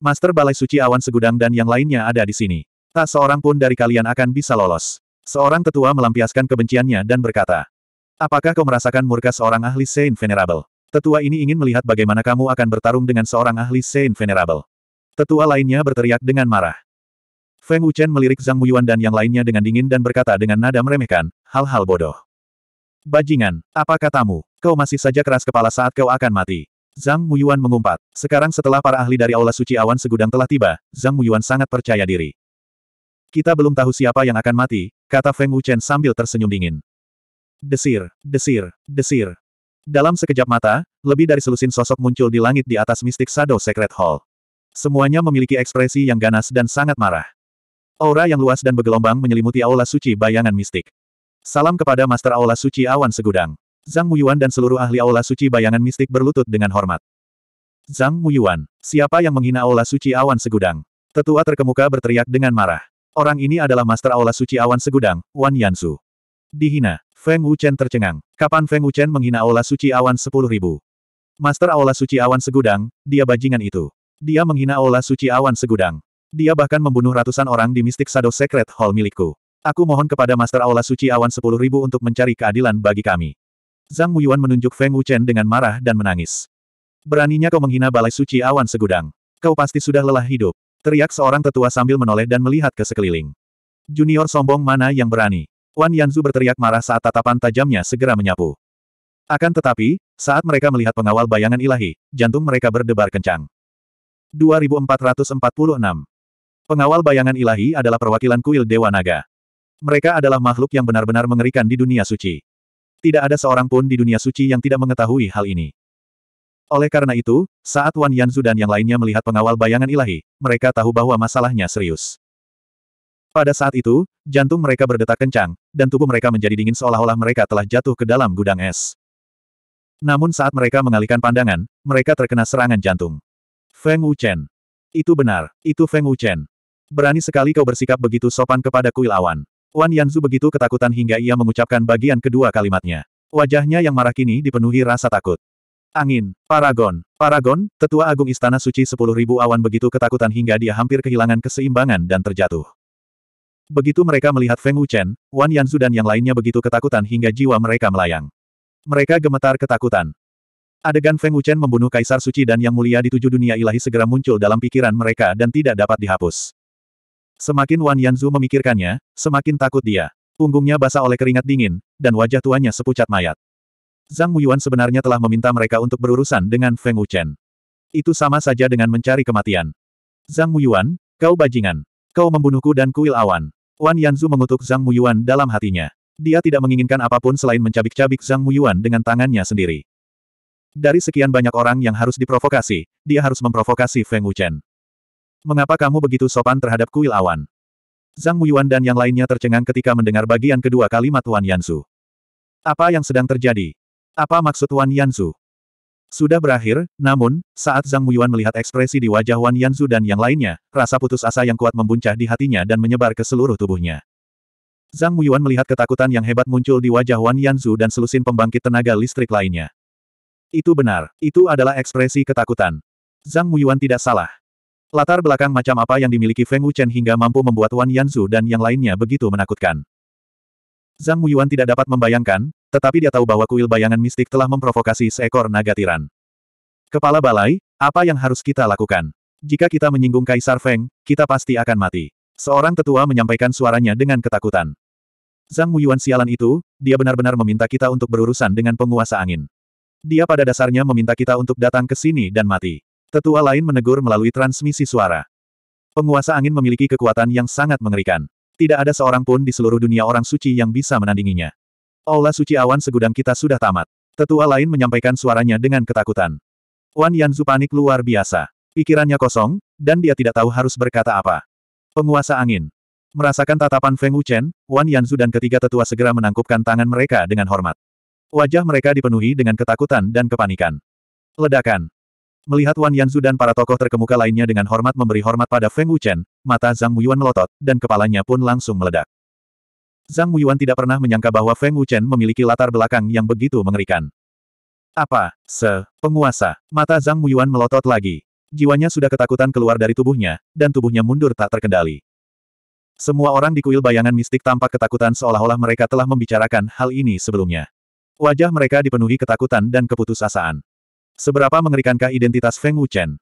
Master Balai Suci Awan Segudang dan yang lainnya ada di sini. Tak seorang pun dari kalian akan bisa lolos. Seorang tetua melampiaskan kebenciannya dan berkata, Apakah kau merasakan murka seorang ahli Saint Venerable? Tetua ini ingin melihat bagaimana kamu akan bertarung dengan seorang ahli Saint Venerable. Tetua lainnya berteriak dengan marah. Feng Wuchen melirik Zhang Muyuan dan yang lainnya dengan dingin dan berkata dengan nada meremehkan, hal-hal bodoh. Bajingan, apa katamu? Kau masih saja keras kepala saat kau akan mati. Zhang Muyuan mengumpat. Sekarang setelah para ahli dari Aula Suci Awan Segudang telah tiba, Zhang Muyuan sangat percaya diri. Kita belum tahu siapa yang akan mati, kata Feng Wuchen sambil tersenyum dingin. Desir, desir, desir. Dalam sekejap mata, lebih dari selusin sosok muncul di langit di atas mistik Shadow Secret Hall. Semuanya memiliki ekspresi yang ganas dan sangat marah. Aura yang luas dan bergelombang menyelimuti aula suci bayangan mistik. Salam kepada Master Aula Suci Awan Segudang. Zhang Muyuan dan seluruh ahli Aula Suci bayangan mistik berlutut dengan hormat. Zhang Muyuan, siapa yang menghina Aula Suci Awan Segudang? Tetua terkemuka berteriak dengan marah. Orang ini adalah Master Aula Suci Awan Segudang, Wan Yansu. Dihina, Feng Wuchen tercengang. Kapan Feng Wuchen menghina Aula Suci Awan 10.000? Master Aula Suci Awan Segudang, dia bajingan itu. Dia menghina Aula Suci Awan Segudang. Dia bahkan membunuh ratusan orang di Mystic Shadow Secret Hall milikku. Aku mohon kepada Master Aula Suci Awan Sepuluh Ribu untuk mencari keadilan bagi kami. Zhang Muyuan menunjuk Feng Wuchen dengan marah dan menangis. Beraninya kau menghina Balai Suci Awan Segudang. Kau pasti sudah lelah hidup. Teriak seorang tetua sambil menoleh dan melihat ke sekeliling. Junior sombong mana yang berani? Wan Yanzu berteriak marah saat tatapan tajamnya segera menyapu. Akan tetapi, saat mereka melihat pengawal bayangan ilahi, jantung mereka berdebar kencang. 2446 Pengawal bayangan ilahi adalah perwakilan kuil Dewa Naga. Mereka adalah makhluk yang benar-benar mengerikan di dunia suci. Tidak ada seorang pun di dunia suci yang tidak mengetahui hal ini. Oleh karena itu, saat Wan Yanzu dan yang lainnya melihat pengawal bayangan ilahi, mereka tahu bahwa masalahnya serius. Pada saat itu, jantung mereka berdetak kencang, dan tubuh mereka menjadi dingin seolah-olah mereka telah jatuh ke dalam gudang es. Namun saat mereka mengalihkan pandangan, mereka terkena serangan jantung. Feng Wuchen. Itu benar, itu Feng Wuchen. Berani sekali kau bersikap begitu sopan kepada kuil awan. Wan Yanzu begitu ketakutan hingga ia mengucapkan bagian kedua kalimatnya. Wajahnya yang marah kini dipenuhi rasa takut. Angin, Paragon, Paragon, tetua agung istana suci sepuluh ribu awan begitu ketakutan hingga dia hampir kehilangan keseimbangan dan terjatuh. Begitu mereka melihat Feng Wuchen, Wan Yanzu dan yang lainnya begitu ketakutan hingga jiwa mereka melayang. Mereka gemetar ketakutan. Adegan Feng Wuchen membunuh Kaisar Suci dan Yang Mulia di tujuh dunia ilahi segera muncul dalam pikiran mereka dan tidak dapat dihapus. Semakin Wan Yanzu memikirkannya, semakin takut dia. Punggungnya basah oleh keringat dingin, dan wajah tuannya sepucat mayat. Zhang Muyuan sebenarnya telah meminta mereka untuk berurusan dengan Feng Wuchen. Itu sama saja dengan mencari kematian. Zhang Muyuan, kau bajingan. Kau membunuhku dan kuil awan. Wan Yanzu mengutuk Zhang Muyuan dalam hatinya. Dia tidak menginginkan apapun selain mencabik-cabik Zhang Muyuan dengan tangannya sendiri. Dari sekian banyak orang yang harus diprovokasi, dia harus memprovokasi Feng Wuchen. Mengapa kamu begitu sopan terhadap kuil awan? Zhang Muyuan dan yang lainnya tercengang ketika mendengar bagian kedua kalimat Wan Yansu. Apa yang sedang terjadi? Apa maksud Wan Yansu? Sudah berakhir, namun, saat Zhang Muyuan melihat ekspresi di wajah Wan Yansu dan yang lainnya, rasa putus asa yang kuat membuncah di hatinya dan menyebar ke seluruh tubuhnya. Zhang Muyuan melihat ketakutan yang hebat muncul di wajah Wan Yansu dan selusin pembangkit tenaga listrik lainnya. Itu benar, itu adalah ekspresi ketakutan. Zhang Muyuan tidak salah. Latar belakang macam apa yang dimiliki Feng Wuchen hingga mampu membuat Wan Yanzu dan yang lainnya begitu menakutkan. Zhang Muyuan tidak dapat membayangkan, tetapi dia tahu bahwa kuil bayangan mistik telah memprovokasi seekor naga tiran. Kepala balai, apa yang harus kita lakukan? Jika kita menyinggung Kaisar Feng, kita pasti akan mati. Seorang tetua menyampaikan suaranya dengan ketakutan. Zhang Muyuan sialan itu, dia benar-benar meminta kita untuk berurusan dengan penguasa angin. Dia pada dasarnya meminta kita untuk datang ke sini dan mati. Tetua lain menegur melalui transmisi suara. Penguasa angin memiliki kekuatan yang sangat mengerikan. Tidak ada seorang pun di seluruh dunia orang suci yang bisa menandinginya. Aula suci awan segudang kita sudah tamat. Tetua lain menyampaikan suaranya dengan ketakutan. Wan Yanzu panik luar biasa. Pikirannya kosong, dan dia tidak tahu harus berkata apa. Penguasa angin. Merasakan tatapan Feng Wuchen, Wan Yanzu dan ketiga tetua segera menangkupkan tangan mereka dengan hormat. Wajah mereka dipenuhi dengan ketakutan dan kepanikan. Ledakan. Melihat Wan Yanzu dan para tokoh terkemuka lainnya dengan hormat memberi hormat pada Feng Wuchen, mata Zhang Muyuan melotot, dan kepalanya pun langsung meledak. Zhang Muyuan tidak pernah menyangka bahwa Feng Wuchen memiliki latar belakang yang begitu mengerikan. Apa, se, penguasa, mata Zhang Muyuan melotot lagi. Jiwanya sudah ketakutan keluar dari tubuhnya, dan tubuhnya mundur tak terkendali. Semua orang di kuil bayangan mistik tampak ketakutan seolah-olah mereka telah membicarakan hal ini sebelumnya. Wajah mereka dipenuhi ketakutan dan keputusasaan. Seberapa mengerikankah identitas Feng Wuchen?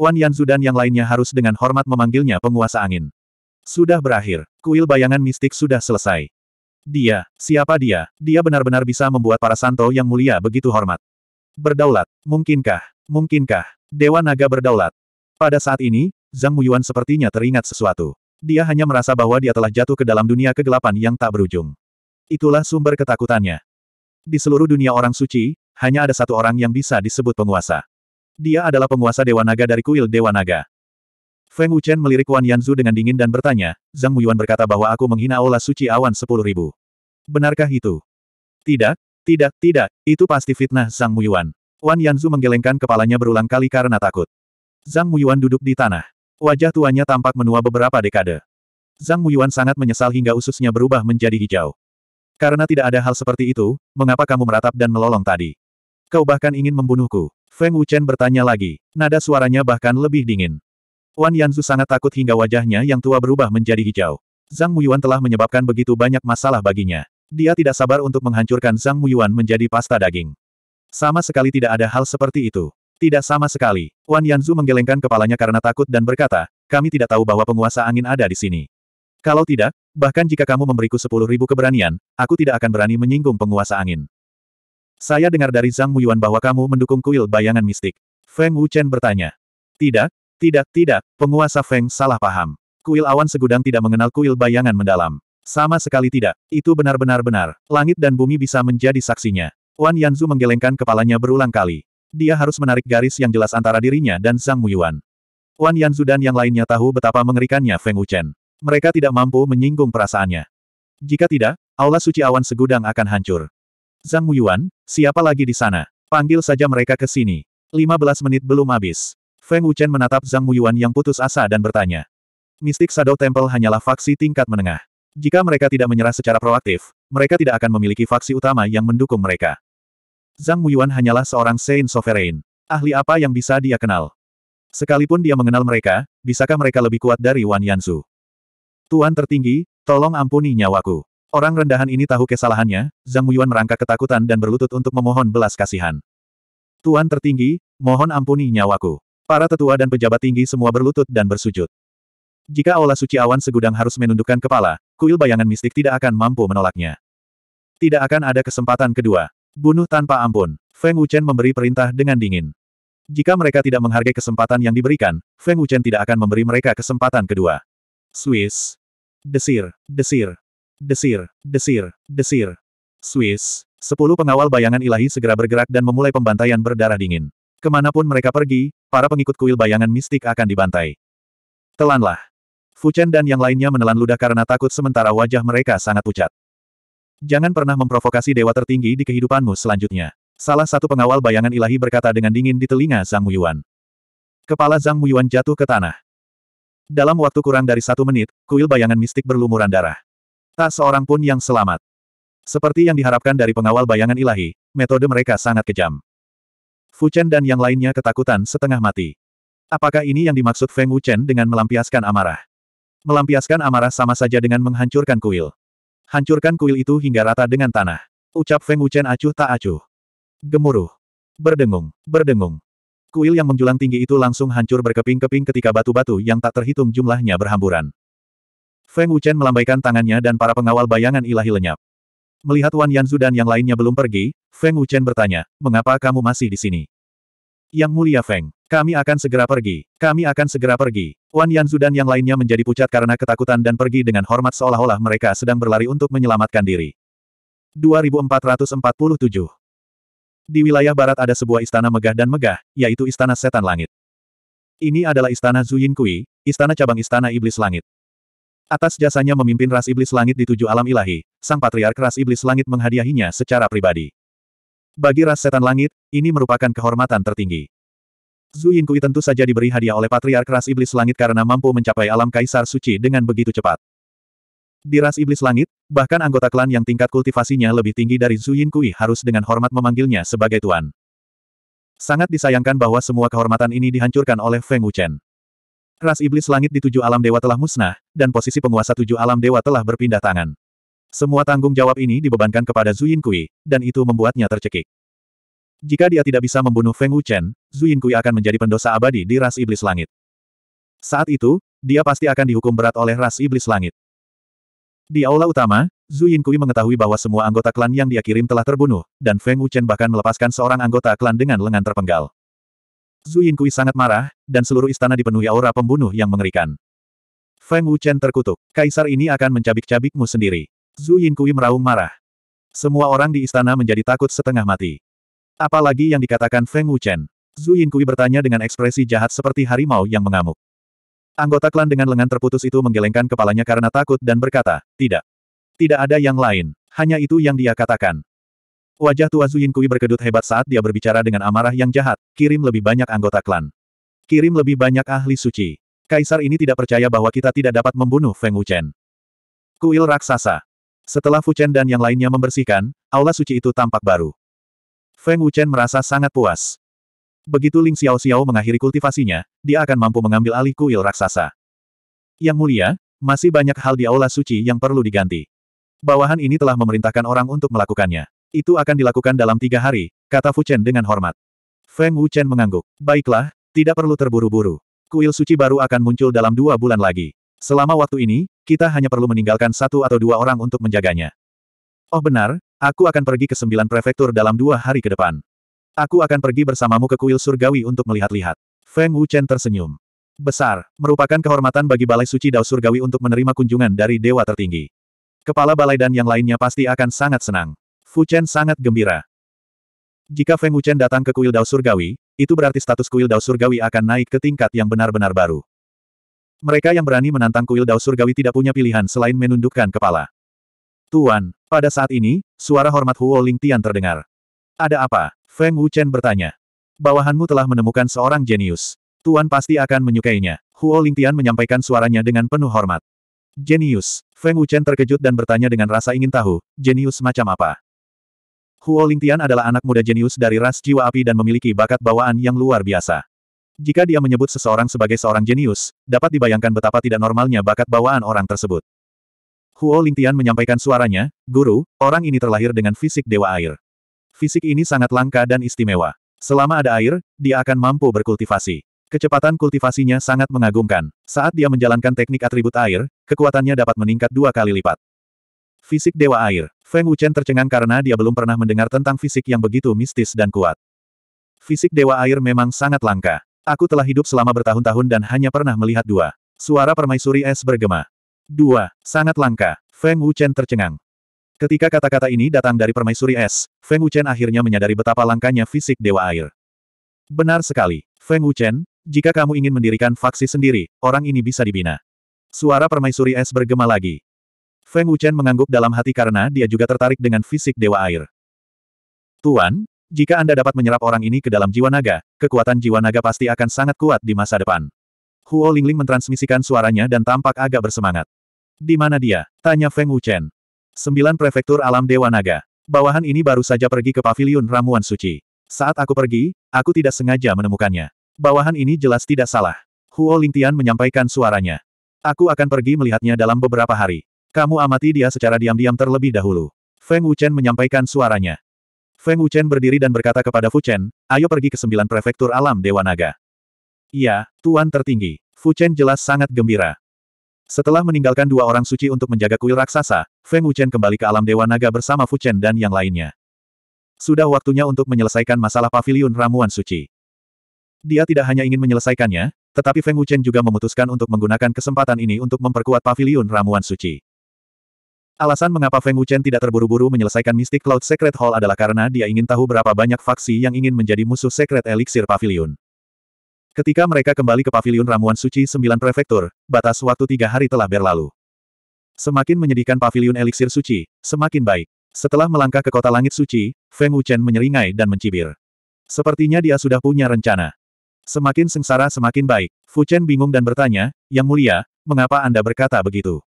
Wan Yanzu dan yang lainnya harus dengan hormat memanggilnya penguasa angin. Sudah berakhir, kuil bayangan mistik sudah selesai. Dia, siapa dia, dia benar-benar bisa membuat para santo yang mulia begitu hormat. Berdaulat, mungkinkah, mungkinkah, Dewa Naga berdaulat. Pada saat ini, Zhang Muyuan sepertinya teringat sesuatu. Dia hanya merasa bahwa dia telah jatuh ke dalam dunia kegelapan yang tak berujung. Itulah sumber ketakutannya. Di seluruh dunia orang suci, hanya ada satu orang yang bisa disebut penguasa. Dia adalah penguasa Dewa Naga dari kuil Dewa Naga. Feng Wuchen melirik Wan Yanzu dengan dingin dan bertanya, Zhang Muyuan berkata bahwa aku menghina aula suci awan sepuluh ribu. Benarkah itu? Tidak, tidak, tidak, itu pasti fitnah Zhang Muyuan. Wan Yanzu menggelengkan kepalanya berulang kali karena takut. Zhang Muyuan duduk di tanah. Wajah tuanya tampak menua beberapa dekade. Zhang Muyuan sangat menyesal hingga ususnya berubah menjadi hijau. Karena tidak ada hal seperti itu, mengapa kamu meratap dan melolong tadi? Kau bahkan ingin membunuhku. Feng Wuchen bertanya lagi. Nada suaranya bahkan lebih dingin. Wan Yanzu sangat takut hingga wajahnya yang tua berubah menjadi hijau. Zhang Muyuan telah menyebabkan begitu banyak masalah baginya. Dia tidak sabar untuk menghancurkan Zhang Muyuan menjadi pasta daging. Sama sekali tidak ada hal seperti itu. Tidak sama sekali. Wan Yanzu menggelengkan kepalanya karena takut dan berkata, kami tidak tahu bahwa penguasa angin ada di sini. Kalau tidak, bahkan jika kamu memberiku sepuluh ribu keberanian, aku tidak akan berani menyinggung penguasa angin. Saya dengar dari Zhang Muyuan bahwa kamu mendukung kuil bayangan mistik. Feng Wuchen bertanya. Tidak, tidak, tidak, penguasa Feng salah paham. Kuil awan segudang tidak mengenal kuil bayangan mendalam. Sama sekali tidak. Itu benar-benar benar. Langit dan bumi bisa menjadi saksinya. Wan Yanzu menggelengkan kepalanya berulang kali. Dia harus menarik garis yang jelas antara dirinya dan Zhang Muyuan. Wan Yanzu dan yang lainnya tahu betapa mengerikannya Feng Wuchen. Mereka tidak mampu menyinggung perasaannya. Jika tidak, aula suci awan segudang akan hancur. Zhang Muyuan, siapa lagi di sana? Panggil saja mereka ke sini. 15 menit belum habis. Feng Wuchen menatap Zhang Muyuan yang putus asa dan bertanya. Mistik Shadow Temple hanyalah faksi tingkat menengah. Jika mereka tidak menyerah secara proaktif, mereka tidak akan memiliki faksi utama yang mendukung mereka. Zhang Muyuan hanyalah seorang Saint Sovereign. Ahli apa yang bisa dia kenal? Sekalipun dia mengenal mereka, bisakah mereka lebih kuat dari Wan Yanzu? Tuan tertinggi, tolong ampuni nyawaku. Orang rendahan ini tahu kesalahannya, Zhang Muyuan merangkak ketakutan dan berlutut untuk memohon belas kasihan. Tuan tertinggi, mohon ampuni nyawaku. Para tetua dan pejabat tinggi semua berlutut dan bersujud. Jika aula suci awan segudang harus menundukkan kepala, kuil bayangan mistik tidak akan mampu menolaknya. Tidak akan ada kesempatan kedua. Bunuh tanpa ampun. Feng Wuchen memberi perintah dengan dingin. Jika mereka tidak menghargai kesempatan yang diberikan, Feng Wuchen tidak akan memberi mereka kesempatan kedua. Swiss. Desir, desir, Desir, desir, desir. Swiss, sepuluh pengawal bayangan ilahi segera bergerak dan memulai pembantaian berdarah dingin. Kemanapun mereka pergi, para pengikut kuil bayangan mistik akan dibantai. Telanlah. Fuchen dan yang lainnya menelan ludah karena takut sementara wajah mereka sangat pucat. Jangan pernah memprovokasi dewa tertinggi di kehidupanmu selanjutnya. Salah satu pengawal bayangan ilahi berkata dengan dingin di telinga Zhang Muyuan. Kepala Zhang Muyuan jatuh ke tanah. Dalam waktu kurang dari satu menit, kuil bayangan mistik berlumuran darah. Tak seorang pun yang selamat. Seperti yang diharapkan dari pengawal bayangan ilahi, metode mereka sangat kejam. Fu Chen dan yang lainnya ketakutan setengah mati. Apakah ini yang dimaksud Feng Wuchen dengan melampiaskan amarah? Melampiaskan amarah sama saja dengan menghancurkan kuil. Hancurkan kuil itu hingga rata dengan tanah. Ucap Feng Wuchen acuh tak acuh. Gemuruh. Berdengung, berdengung. Kuil yang menjulang tinggi itu langsung hancur berkeping-keping ketika batu-batu yang tak terhitung jumlahnya berhamburan. Feng Wuchen melambaikan tangannya dan para pengawal bayangan ilahi lenyap. Melihat Wan Yanzu dan yang lainnya belum pergi, Feng Wuchen bertanya, mengapa kamu masih di sini? Yang mulia Feng, kami akan segera pergi. Kami akan segera pergi. Wan Yanzu dan yang lainnya menjadi pucat karena ketakutan dan pergi dengan hormat seolah-olah mereka sedang berlari untuk menyelamatkan diri. 2447 Di wilayah barat ada sebuah istana megah dan megah, yaitu Istana Setan Langit. Ini adalah Istana Zuyin Kui, istana cabang Istana Iblis Langit. Atas jasanya memimpin ras iblis langit di tujuh alam ilahi, sang patriark ras iblis langit menghadiahinya secara pribadi. Bagi ras setan langit, ini merupakan kehormatan tertinggi. Zhu Yinkui tentu saja diberi hadiah oleh patriark ras iblis langit karena mampu mencapai alam kaisar suci dengan begitu cepat. Di ras iblis langit, bahkan anggota klan yang tingkat kultivasinya lebih tinggi dari Zhu Yinkui harus dengan hormat memanggilnya sebagai tuan. Sangat disayangkan bahwa semua kehormatan ini dihancurkan oleh Feng Wuchen. Ras iblis langit di tujuh alam dewa telah musnah, dan posisi penguasa tujuh alam dewa telah berpindah tangan. Semua tanggung jawab ini dibebankan kepada Zuyin Kui, dan itu membuatnya tercekik. Jika dia tidak bisa membunuh Feng Wuchen, Zuyin Kui akan menjadi pendosa abadi di ras iblis langit. Saat itu, dia pasti akan dihukum berat oleh ras iblis langit. Di aula utama, Zuyin Kui mengetahui bahwa semua anggota klan yang dia kirim telah terbunuh, dan Feng Wuchen bahkan melepaskan seorang anggota klan dengan lengan terpenggal. Zhu Yinkui sangat marah, dan seluruh istana dipenuhi aura pembunuh yang mengerikan. Feng Wuchen terkutuk. Kaisar ini akan mencabik-cabikmu sendiri. Zhu Yinkui meraung marah. Semua orang di istana menjadi takut setengah mati. Apalagi yang dikatakan Feng Wuchen. Zhu Yinkui bertanya dengan ekspresi jahat seperti harimau yang mengamuk. Anggota klan dengan lengan terputus itu menggelengkan kepalanya karena takut dan berkata, tidak. Tidak ada yang lain, hanya itu yang dia katakan. Wajah tua Zuyin Kui berkedut hebat saat dia berbicara dengan amarah yang jahat, kirim lebih banyak anggota klan. Kirim lebih banyak ahli suci. Kaisar ini tidak percaya bahwa kita tidak dapat membunuh Feng Wuchen. Kuil Raksasa. Setelah Fuchen dan yang lainnya membersihkan, aula suci itu tampak baru. Feng Wuchen merasa sangat puas. Begitu Ling Xiao Xiao mengakhiri kultivasinya, dia akan mampu mengambil alih kuil raksasa. Yang mulia, masih banyak hal di aula suci yang perlu diganti. Bawahan ini telah memerintahkan orang untuk melakukannya. Itu akan dilakukan dalam tiga hari, kata Fu Chen dengan hormat. Feng Wuchen mengangguk. Baiklah, tidak perlu terburu-buru. Kuil suci baru akan muncul dalam dua bulan lagi. Selama waktu ini, kita hanya perlu meninggalkan satu atau dua orang untuk menjaganya. Oh benar, aku akan pergi ke sembilan prefektur dalam dua hari ke depan. Aku akan pergi bersamamu ke kuil surgawi untuk melihat-lihat. Feng Wuchen tersenyum. Besar, merupakan kehormatan bagi Balai Suci Dao Surgawi untuk menerima kunjungan dari dewa tertinggi. Kepala balai dan yang lainnya pasti akan sangat senang. Fu Chen sangat gembira. Jika Feng Wuchen datang ke kuil Dao Surgawi, itu berarti status kuil Dao Surgawi akan naik ke tingkat yang benar-benar baru. Mereka yang berani menantang kuil Dao Surgawi tidak punya pilihan selain menundukkan kepala. Tuan, pada saat ini, suara hormat Huo Ling Tian terdengar. Ada apa? Feng Wuchen bertanya. Bawahanmu telah menemukan seorang jenius. Tuan pasti akan menyukainya. Huo Ling Tian menyampaikan suaranya dengan penuh hormat. Jenius. Feng Wuchen terkejut dan bertanya dengan rasa ingin tahu, jenius macam apa? Huo Lingtian adalah anak muda jenius dari ras jiwa api dan memiliki bakat bawaan yang luar biasa. Jika dia menyebut seseorang sebagai seorang jenius, dapat dibayangkan betapa tidak normalnya bakat bawaan orang tersebut. Huo Lingtian menyampaikan suaranya, Guru, orang ini terlahir dengan fisik dewa air. Fisik ini sangat langka dan istimewa. Selama ada air, dia akan mampu berkultivasi. Kecepatan kultivasinya sangat mengagumkan. Saat dia menjalankan teknik atribut air, kekuatannya dapat meningkat dua kali lipat. Fisik Dewa Air. Feng Wuchen tercengang karena dia belum pernah mendengar tentang fisik yang begitu mistis dan kuat. Fisik Dewa Air memang sangat langka. Aku telah hidup selama bertahun-tahun dan hanya pernah melihat dua. Suara permaisuri es bergema. Dua, sangat langka. Feng Wuchen tercengang. Ketika kata-kata ini datang dari permaisuri es, Feng Wuchen akhirnya menyadari betapa langkanya fisik Dewa Air. Benar sekali, Feng Wuchen, jika kamu ingin mendirikan faksi sendiri, orang ini bisa dibina. Suara permaisuri es bergema lagi. Feng Wuchen mengangguk dalam hati karena dia juga tertarik dengan fisik Dewa Air. Tuan, jika Anda dapat menyerap orang ini ke dalam jiwa naga, kekuatan jiwa naga pasti akan sangat kuat di masa depan. Huo Lingling mentransmisikan suaranya dan tampak agak bersemangat. Di mana dia? Tanya Feng Wuchen. Sembilan prefektur alam Dewa Naga. Bawahan ini baru saja pergi ke paviliun ramuan suci. Saat aku pergi, aku tidak sengaja menemukannya. Bawahan ini jelas tidak salah. Huo Lingtian menyampaikan suaranya. Aku akan pergi melihatnya dalam beberapa hari. Kamu amati dia secara diam-diam terlebih dahulu. Feng Wuchen menyampaikan suaranya. Feng Wuchen berdiri dan berkata kepada Fu Chen, ayo pergi ke sembilan prefektur alam Dewa Naga. Iya, Tuan tertinggi. Fu Chen jelas sangat gembira. Setelah meninggalkan dua orang suci untuk menjaga kuil raksasa, Feng Wuchen kembali ke alam Dewa Naga bersama Fu Chen dan yang lainnya. Sudah waktunya untuk menyelesaikan masalah paviliun ramuan suci. Dia tidak hanya ingin menyelesaikannya, tetapi Feng Wuchen juga memutuskan untuk menggunakan kesempatan ini untuk memperkuat paviliun ramuan suci. Alasan mengapa Feng Wuchen tidak terburu-buru menyelesaikan Mystic Cloud Secret Hall adalah karena dia ingin tahu berapa banyak faksi yang ingin menjadi musuh Secret Elixir Pavilion. Ketika mereka kembali ke Pavilion Ramuan Suci Sembilan Prefektur, batas waktu tiga hari telah berlalu. Semakin menyedihkan Pavilion Elixir Suci, semakin baik. Setelah melangkah ke kota langit suci, Feng Wuchen menyeringai dan mencibir. Sepertinya dia sudah punya rencana. Semakin sengsara semakin baik. Fu Chen bingung dan bertanya, Yang mulia, mengapa Anda berkata begitu?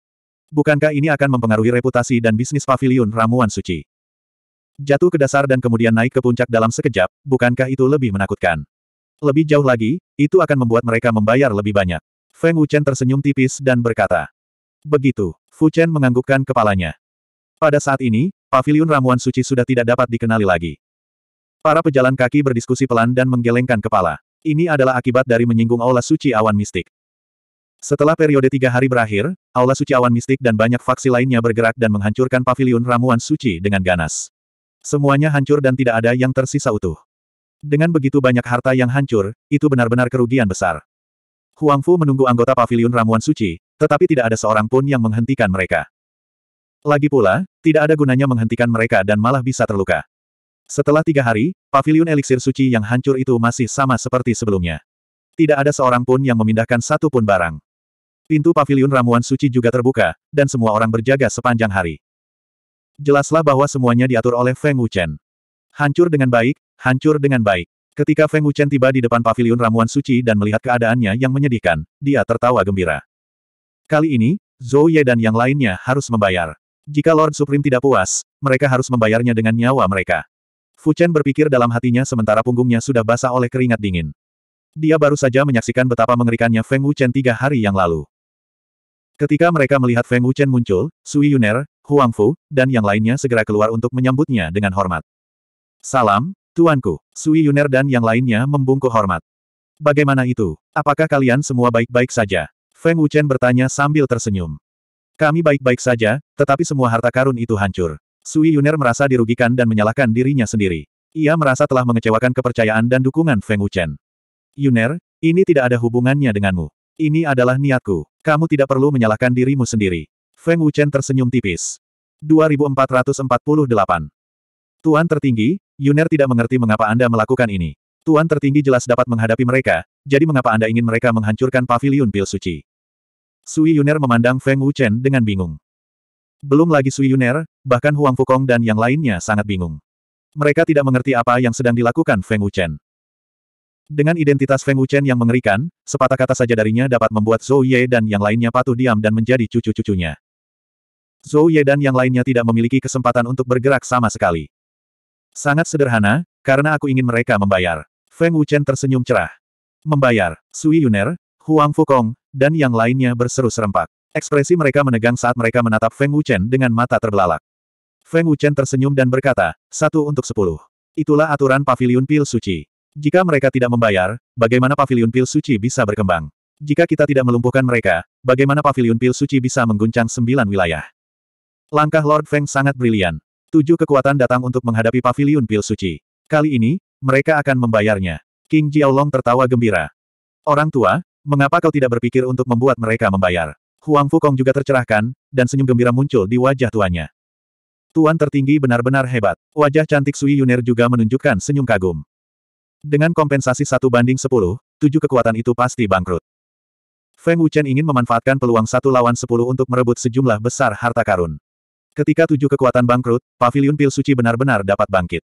Bukankah ini akan mempengaruhi reputasi dan bisnis pavilion ramuan suci? Jatuh ke dasar dan kemudian naik ke puncak dalam sekejap, bukankah itu lebih menakutkan? Lebih jauh lagi, itu akan membuat mereka membayar lebih banyak. Feng Wuchen tersenyum tipis dan berkata. Begitu, Fu Chen menganggukkan kepalanya. Pada saat ini, pavilion ramuan suci sudah tidak dapat dikenali lagi. Para pejalan kaki berdiskusi pelan dan menggelengkan kepala. Ini adalah akibat dari menyinggung aula suci awan mistik. Setelah periode tiga hari berakhir, Aula Suci Awan Mistik dan banyak faksi lainnya bergerak dan menghancurkan pavilion ramuan suci dengan ganas. Semuanya hancur dan tidak ada yang tersisa utuh. Dengan begitu banyak harta yang hancur, itu benar-benar kerugian besar. Huang Fu menunggu anggota pavilion ramuan suci, tetapi tidak ada seorang pun yang menghentikan mereka. Lagi pula, tidak ada gunanya menghentikan mereka dan malah bisa terluka. Setelah tiga hari, pavilion eliksir suci yang hancur itu masih sama seperti sebelumnya. Tidak ada seorang pun yang memindahkan satu pun barang. Pintu pavilion ramuan suci juga terbuka, dan semua orang berjaga sepanjang hari. Jelaslah bahwa semuanya diatur oleh Feng Wuchen. Hancur dengan baik, hancur dengan baik. Ketika Feng Wuchen tiba di depan pavilion ramuan suci dan melihat keadaannya yang menyedihkan, dia tertawa gembira. Kali ini, Zhou Ye dan yang lainnya harus membayar. Jika Lord Supreme tidak puas, mereka harus membayarnya dengan nyawa mereka. Fu Chen berpikir dalam hatinya sementara punggungnya sudah basah oleh keringat dingin. Dia baru saja menyaksikan betapa mengerikannya Feng Wuchen tiga hari yang lalu. Ketika mereka melihat Feng Wuchen muncul, Sui Yuner, Huang Fu, dan yang lainnya segera keluar untuk menyambutnya dengan hormat. Salam, Tuanku, Sui Yuner dan yang lainnya membungkuk hormat. Bagaimana itu? Apakah kalian semua baik-baik saja? Feng Wuchen bertanya sambil tersenyum. Kami baik-baik saja, tetapi semua harta karun itu hancur. Sui Yuner merasa dirugikan dan menyalahkan dirinya sendiri. Ia merasa telah mengecewakan kepercayaan dan dukungan Feng Wuchen. Yuner, ini tidak ada hubungannya denganmu. Ini adalah niatku. Kamu tidak perlu menyalahkan dirimu sendiri. Feng Wuchen tersenyum tipis. 2448. Tuan tertinggi, Yuner tidak mengerti mengapa Anda melakukan ini. Tuan tertinggi jelas dapat menghadapi mereka, jadi mengapa Anda ingin mereka menghancurkan pavilion pil suci? Sui Yuner memandang Feng Wuchen dengan bingung. Belum lagi Sui Yuner, bahkan Huang Fukong dan yang lainnya sangat bingung. Mereka tidak mengerti apa yang sedang dilakukan Feng Wuchen. Dengan identitas Feng Wuchen yang mengerikan, sepatah kata saja darinya dapat membuat Zhou Ye dan yang lainnya patuh diam dan menjadi cucu-cucunya. Zhou Ye dan yang lainnya tidak memiliki kesempatan untuk bergerak sama sekali. Sangat sederhana, karena aku ingin mereka membayar. Feng Wuchen tersenyum cerah. Membayar, Sui Yuner, Huang Fukong, dan yang lainnya berseru serempak. Ekspresi mereka menegang saat mereka menatap Feng Wuchen dengan mata terbelalak. Feng Wuchen tersenyum dan berkata, satu untuk sepuluh. Itulah aturan Paviliun pil suci. Jika mereka tidak membayar, bagaimana pavilion pil suci bisa berkembang? Jika kita tidak melumpuhkan mereka, bagaimana pavilion pil suci bisa mengguncang sembilan wilayah? Langkah Lord Feng sangat brilian. Tujuh kekuatan datang untuk menghadapi pavilion pil suci. Kali ini, mereka akan membayarnya. King Jiaolong tertawa gembira. Orang tua, mengapa kau tidak berpikir untuk membuat mereka membayar? Huang Fukong juga tercerahkan, dan senyum gembira muncul di wajah tuanya. Tuan tertinggi benar-benar hebat. Wajah cantik Sui Yuner juga menunjukkan senyum kagum. Dengan kompensasi satu banding sepuluh, tujuh kekuatan itu pasti bangkrut. Feng Wuchen ingin memanfaatkan peluang satu lawan sepuluh untuk merebut sejumlah besar harta karun. Ketika tujuh kekuatan bangkrut, pavilion pil suci benar-benar dapat bangkit.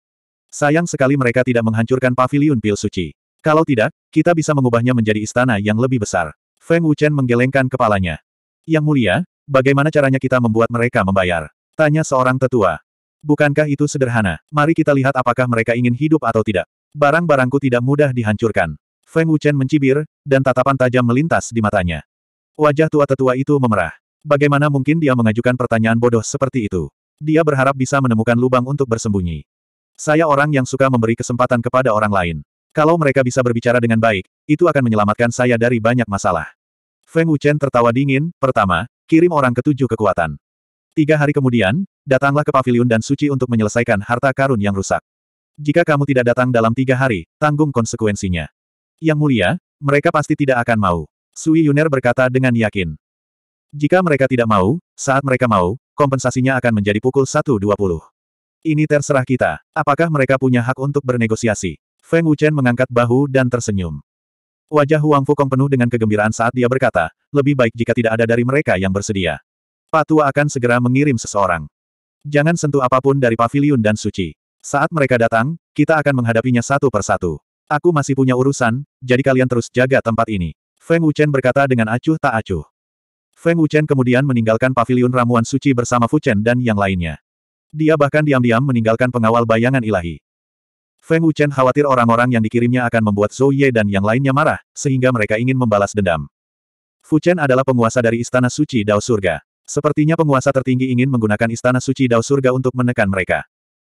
Sayang sekali mereka tidak menghancurkan pavilion pil suci. Kalau tidak, kita bisa mengubahnya menjadi istana yang lebih besar. Feng Wuchen menggelengkan kepalanya. Yang mulia, bagaimana caranya kita membuat mereka membayar? Tanya seorang tetua. Bukankah itu sederhana? Mari kita lihat apakah mereka ingin hidup atau tidak. Barang-barangku tidak mudah dihancurkan. Feng Wuchen mencibir, dan tatapan tajam melintas di matanya. Wajah tua tetua itu memerah. Bagaimana mungkin dia mengajukan pertanyaan bodoh seperti itu? Dia berharap bisa menemukan lubang untuk bersembunyi. Saya orang yang suka memberi kesempatan kepada orang lain. Kalau mereka bisa berbicara dengan baik, itu akan menyelamatkan saya dari banyak masalah. Feng Wuchen tertawa dingin, pertama, kirim orang ketujuh kekuatan. Tiga hari kemudian, datanglah ke pavilion dan suci untuk menyelesaikan harta karun yang rusak. Jika kamu tidak datang dalam tiga hari, tanggung konsekuensinya. Yang mulia, mereka pasti tidak akan mau. Sui Yuner berkata dengan yakin. Jika mereka tidak mau, saat mereka mau, kompensasinya akan menjadi pukul 1.20. Ini terserah kita. Apakah mereka punya hak untuk bernegosiasi? Feng Wuchen mengangkat bahu dan tersenyum. Wajah Huang Fukong penuh dengan kegembiraan saat dia berkata, lebih baik jika tidak ada dari mereka yang bersedia. Patua akan segera mengirim seseorang. Jangan sentuh apapun dari pavilion dan suci. Saat mereka datang, kita akan menghadapinya satu persatu. Aku masih punya urusan, jadi kalian terus jaga tempat ini. Feng Wuchen berkata dengan acuh tak acuh. Feng Wuchen kemudian meninggalkan paviliun ramuan suci bersama Fuchen dan yang lainnya. Dia bahkan diam-diam meninggalkan pengawal bayangan ilahi. Feng Wuchen khawatir orang-orang yang dikirimnya akan membuat Zhou Ye dan yang lainnya marah, sehingga mereka ingin membalas dendam. Fuchen adalah penguasa dari Istana Suci Dao Surga. Sepertinya penguasa tertinggi ingin menggunakan Istana Suci Dao Surga untuk menekan mereka.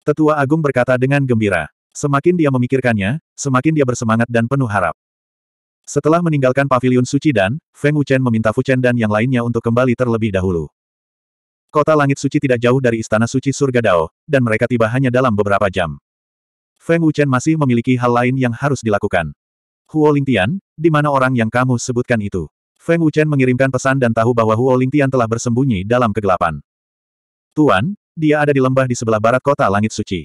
Tetua Agung berkata dengan gembira. Semakin dia memikirkannya, semakin dia bersemangat dan penuh harap. Setelah meninggalkan pavilion suci dan, Feng Wuchen meminta Fuchen dan yang lainnya untuk kembali terlebih dahulu. Kota langit suci tidak jauh dari istana suci surga Dao, dan mereka tiba hanya dalam beberapa jam. Feng Wuchen masih memiliki hal lain yang harus dilakukan. Huo Lingtian, di mana orang yang kamu sebutkan itu? Feng Wuchen mengirimkan pesan dan tahu bahwa Huo Lingtian telah bersembunyi dalam kegelapan. Tuan, dia ada di lembah di sebelah barat kota Langit Suci.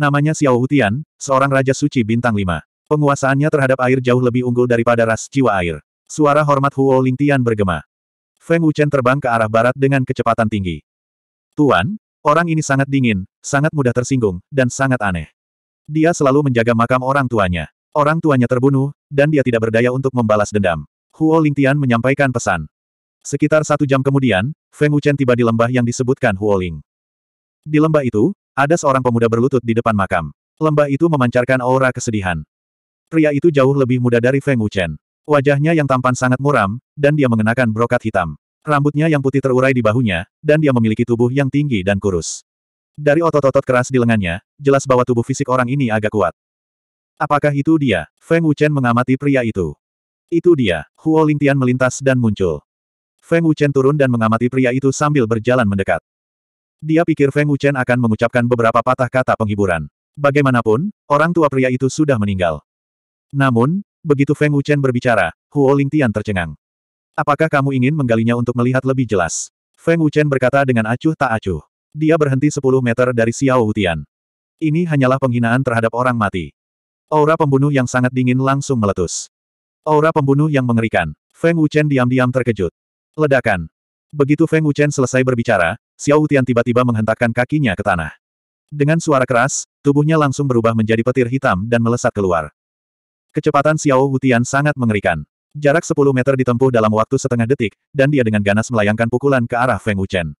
Namanya Xiao Hutian, seorang Raja Suci Bintang Lima. Penguasaannya terhadap air jauh lebih unggul daripada ras jiwa air. Suara hormat Huo Lingtian bergema. Feng Wuchen terbang ke arah barat dengan kecepatan tinggi. Tuan, orang ini sangat dingin, sangat mudah tersinggung, dan sangat aneh. Dia selalu menjaga makam orang tuanya. Orang tuanya terbunuh, dan dia tidak berdaya untuk membalas dendam. Huo Lingtian menyampaikan pesan. Sekitar satu jam kemudian, Feng Wuchen tiba di lembah yang disebutkan Huo Ling. Di lembah itu, ada seorang pemuda berlutut di depan makam. Lembah itu memancarkan aura kesedihan. Pria itu jauh lebih muda dari Feng Wuchen. Wajahnya yang tampan sangat muram, dan dia mengenakan brokat hitam. Rambutnya yang putih terurai di bahunya, dan dia memiliki tubuh yang tinggi dan kurus. Dari otot-otot keras di lengannya, jelas bahwa tubuh fisik orang ini agak kuat. Apakah itu dia? Feng Wuchen mengamati pria itu. Itu dia, Huo Lingtian melintas dan muncul. Feng Wuchen turun dan mengamati pria itu sambil berjalan mendekat. Dia pikir Feng Wuchen akan mengucapkan beberapa patah kata penghiburan. Bagaimanapun, orang tua pria itu sudah meninggal. Namun, begitu Feng Wuchen berbicara, Huo Lingtian tercengang. Apakah kamu ingin menggalinya untuk melihat lebih jelas? Feng Wuchen berkata dengan acuh tak acuh. Dia berhenti 10 meter dari Xiao Wutian. Ini hanyalah penghinaan terhadap orang mati. Aura pembunuh yang sangat dingin langsung meletus. Aura pembunuh yang mengerikan. Feng Wuchen diam-diam terkejut. Ledakan. Begitu Feng Wuchen selesai berbicara, Xiao Tian tiba-tiba menghentakkan kakinya ke tanah. Dengan suara keras, tubuhnya langsung berubah menjadi petir hitam dan melesat keluar. Kecepatan Xiao Utian sangat mengerikan. Jarak 10 meter ditempuh dalam waktu setengah detik, dan dia dengan ganas melayangkan pukulan ke arah Feng Wuchen.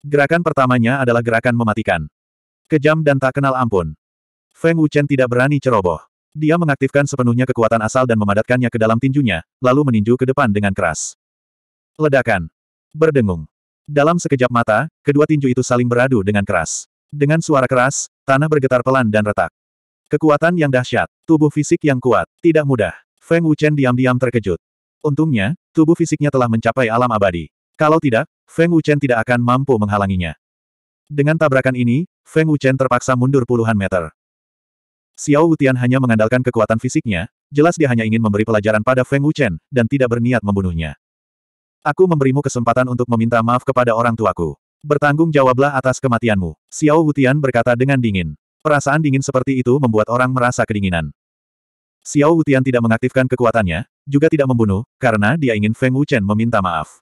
Gerakan pertamanya adalah gerakan mematikan. Kejam dan tak kenal ampun. Feng Wuchen tidak berani ceroboh. Dia mengaktifkan sepenuhnya kekuatan asal dan memadatkannya ke dalam tinjunya, lalu meninju ke depan dengan keras. Ledakan. Berdengung. Dalam sekejap mata, kedua tinju itu saling beradu dengan keras. Dengan suara keras, tanah bergetar pelan dan retak. Kekuatan yang dahsyat, tubuh fisik yang kuat, tidak mudah. Feng Wuchen diam-diam terkejut. Untungnya, tubuh fisiknya telah mencapai alam abadi. Kalau tidak, Feng Wuchen tidak akan mampu menghalanginya. Dengan tabrakan ini, Feng Wuchen terpaksa mundur puluhan meter. Xiao Wutian hanya mengandalkan kekuatan fisiknya, jelas dia hanya ingin memberi pelajaran pada Feng Wuchen, dan tidak berniat membunuhnya. Aku memberimu kesempatan untuk meminta maaf kepada orang tuaku. Bertanggung jawablah atas kematianmu. Xiao Wutian berkata dengan dingin. Perasaan dingin seperti itu membuat orang merasa kedinginan. Xiao Wutian tidak mengaktifkan kekuatannya, juga tidak membunuh, karena dia ingin Feng Wuchen meminta maaf.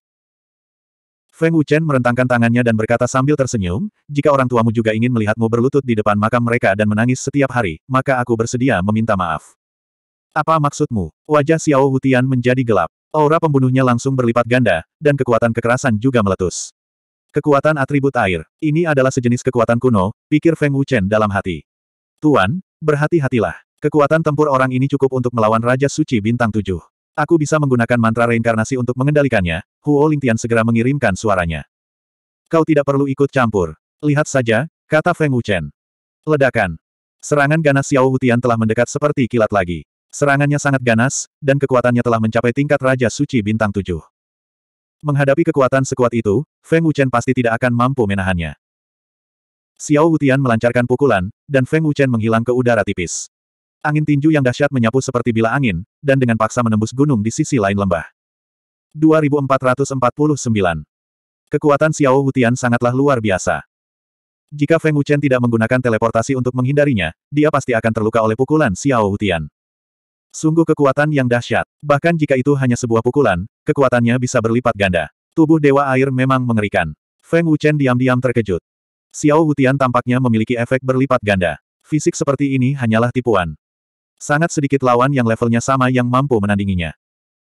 Feng Wuchen merentangkan tangannya dan berkata sambil tersenyum, jika orang tuamu juga ingin melihatmu berlutut di depan makam mereka dan menangis setiap hari, maka aku bersedia meminta maaf. Apa maksudmu? Wajah Xiao Wutian menjadi gelap. Aura pembunuhnya langsung berlipat ganda, dan kekuatan kekerasan juga meletus. Kekuatan atribut air. Ini adalah sejenis kekuatan kuno, pikir Feng Wuchen dalam hati. Tuan, berhati-hatilah. Kekuatan tempur orang ini cukup untuk melawan Raja Suci Bintang Tujuh. Aku bisa menggunakan mantra reinkarnasi untuk mengendalikannya, Huo Lingtian segera mengirimkan suaranya. Kau tidak perlu ikut campur. Lihat saja, kata Feng Wuchen. Ledakan. Serangan ganas Xiao Hutian telah mendekat seperti kilat lagi. Serangannya sangat ganas, dan kekuatannya telah mencapai tingkat Raja Suci Bintang 7. Menghadapi kekuatan sekuat itu, Feng Wuchen pasti tidak akan mampu menahannya. Xiao Wutian melancarkan pukulan, dan Feng Wuchen menghilang ke udara tipis. Angin tinju yang dahsyat menyapu seperti bila angin, dan dengan paksa menembus gunung di sisi lain lembah. 2449. Kekuatan Xiao Wutian sangatlah luar biasa. Jika Feng Wuchen tidak menggunakan teleportasi untuk menghindarinya, dia pasti akan terluka oleh pukulan Xiao Wutian. Sungguh kekuatan yang dahsyat. Bahkan jika itu hanya sebuah pukulan, kekuatannya bisa berlipat ganda. Tubuh Dewa Air memang mengerikan. Feng Wuchen diam-diam terkejut. Xiao Wutian tampaknya memiliki efek berlipat ganda. Fisik seperti ini hanyalah tipuan. Sangat sedikit lawan yang levelnya sama yang mampu menandinginya.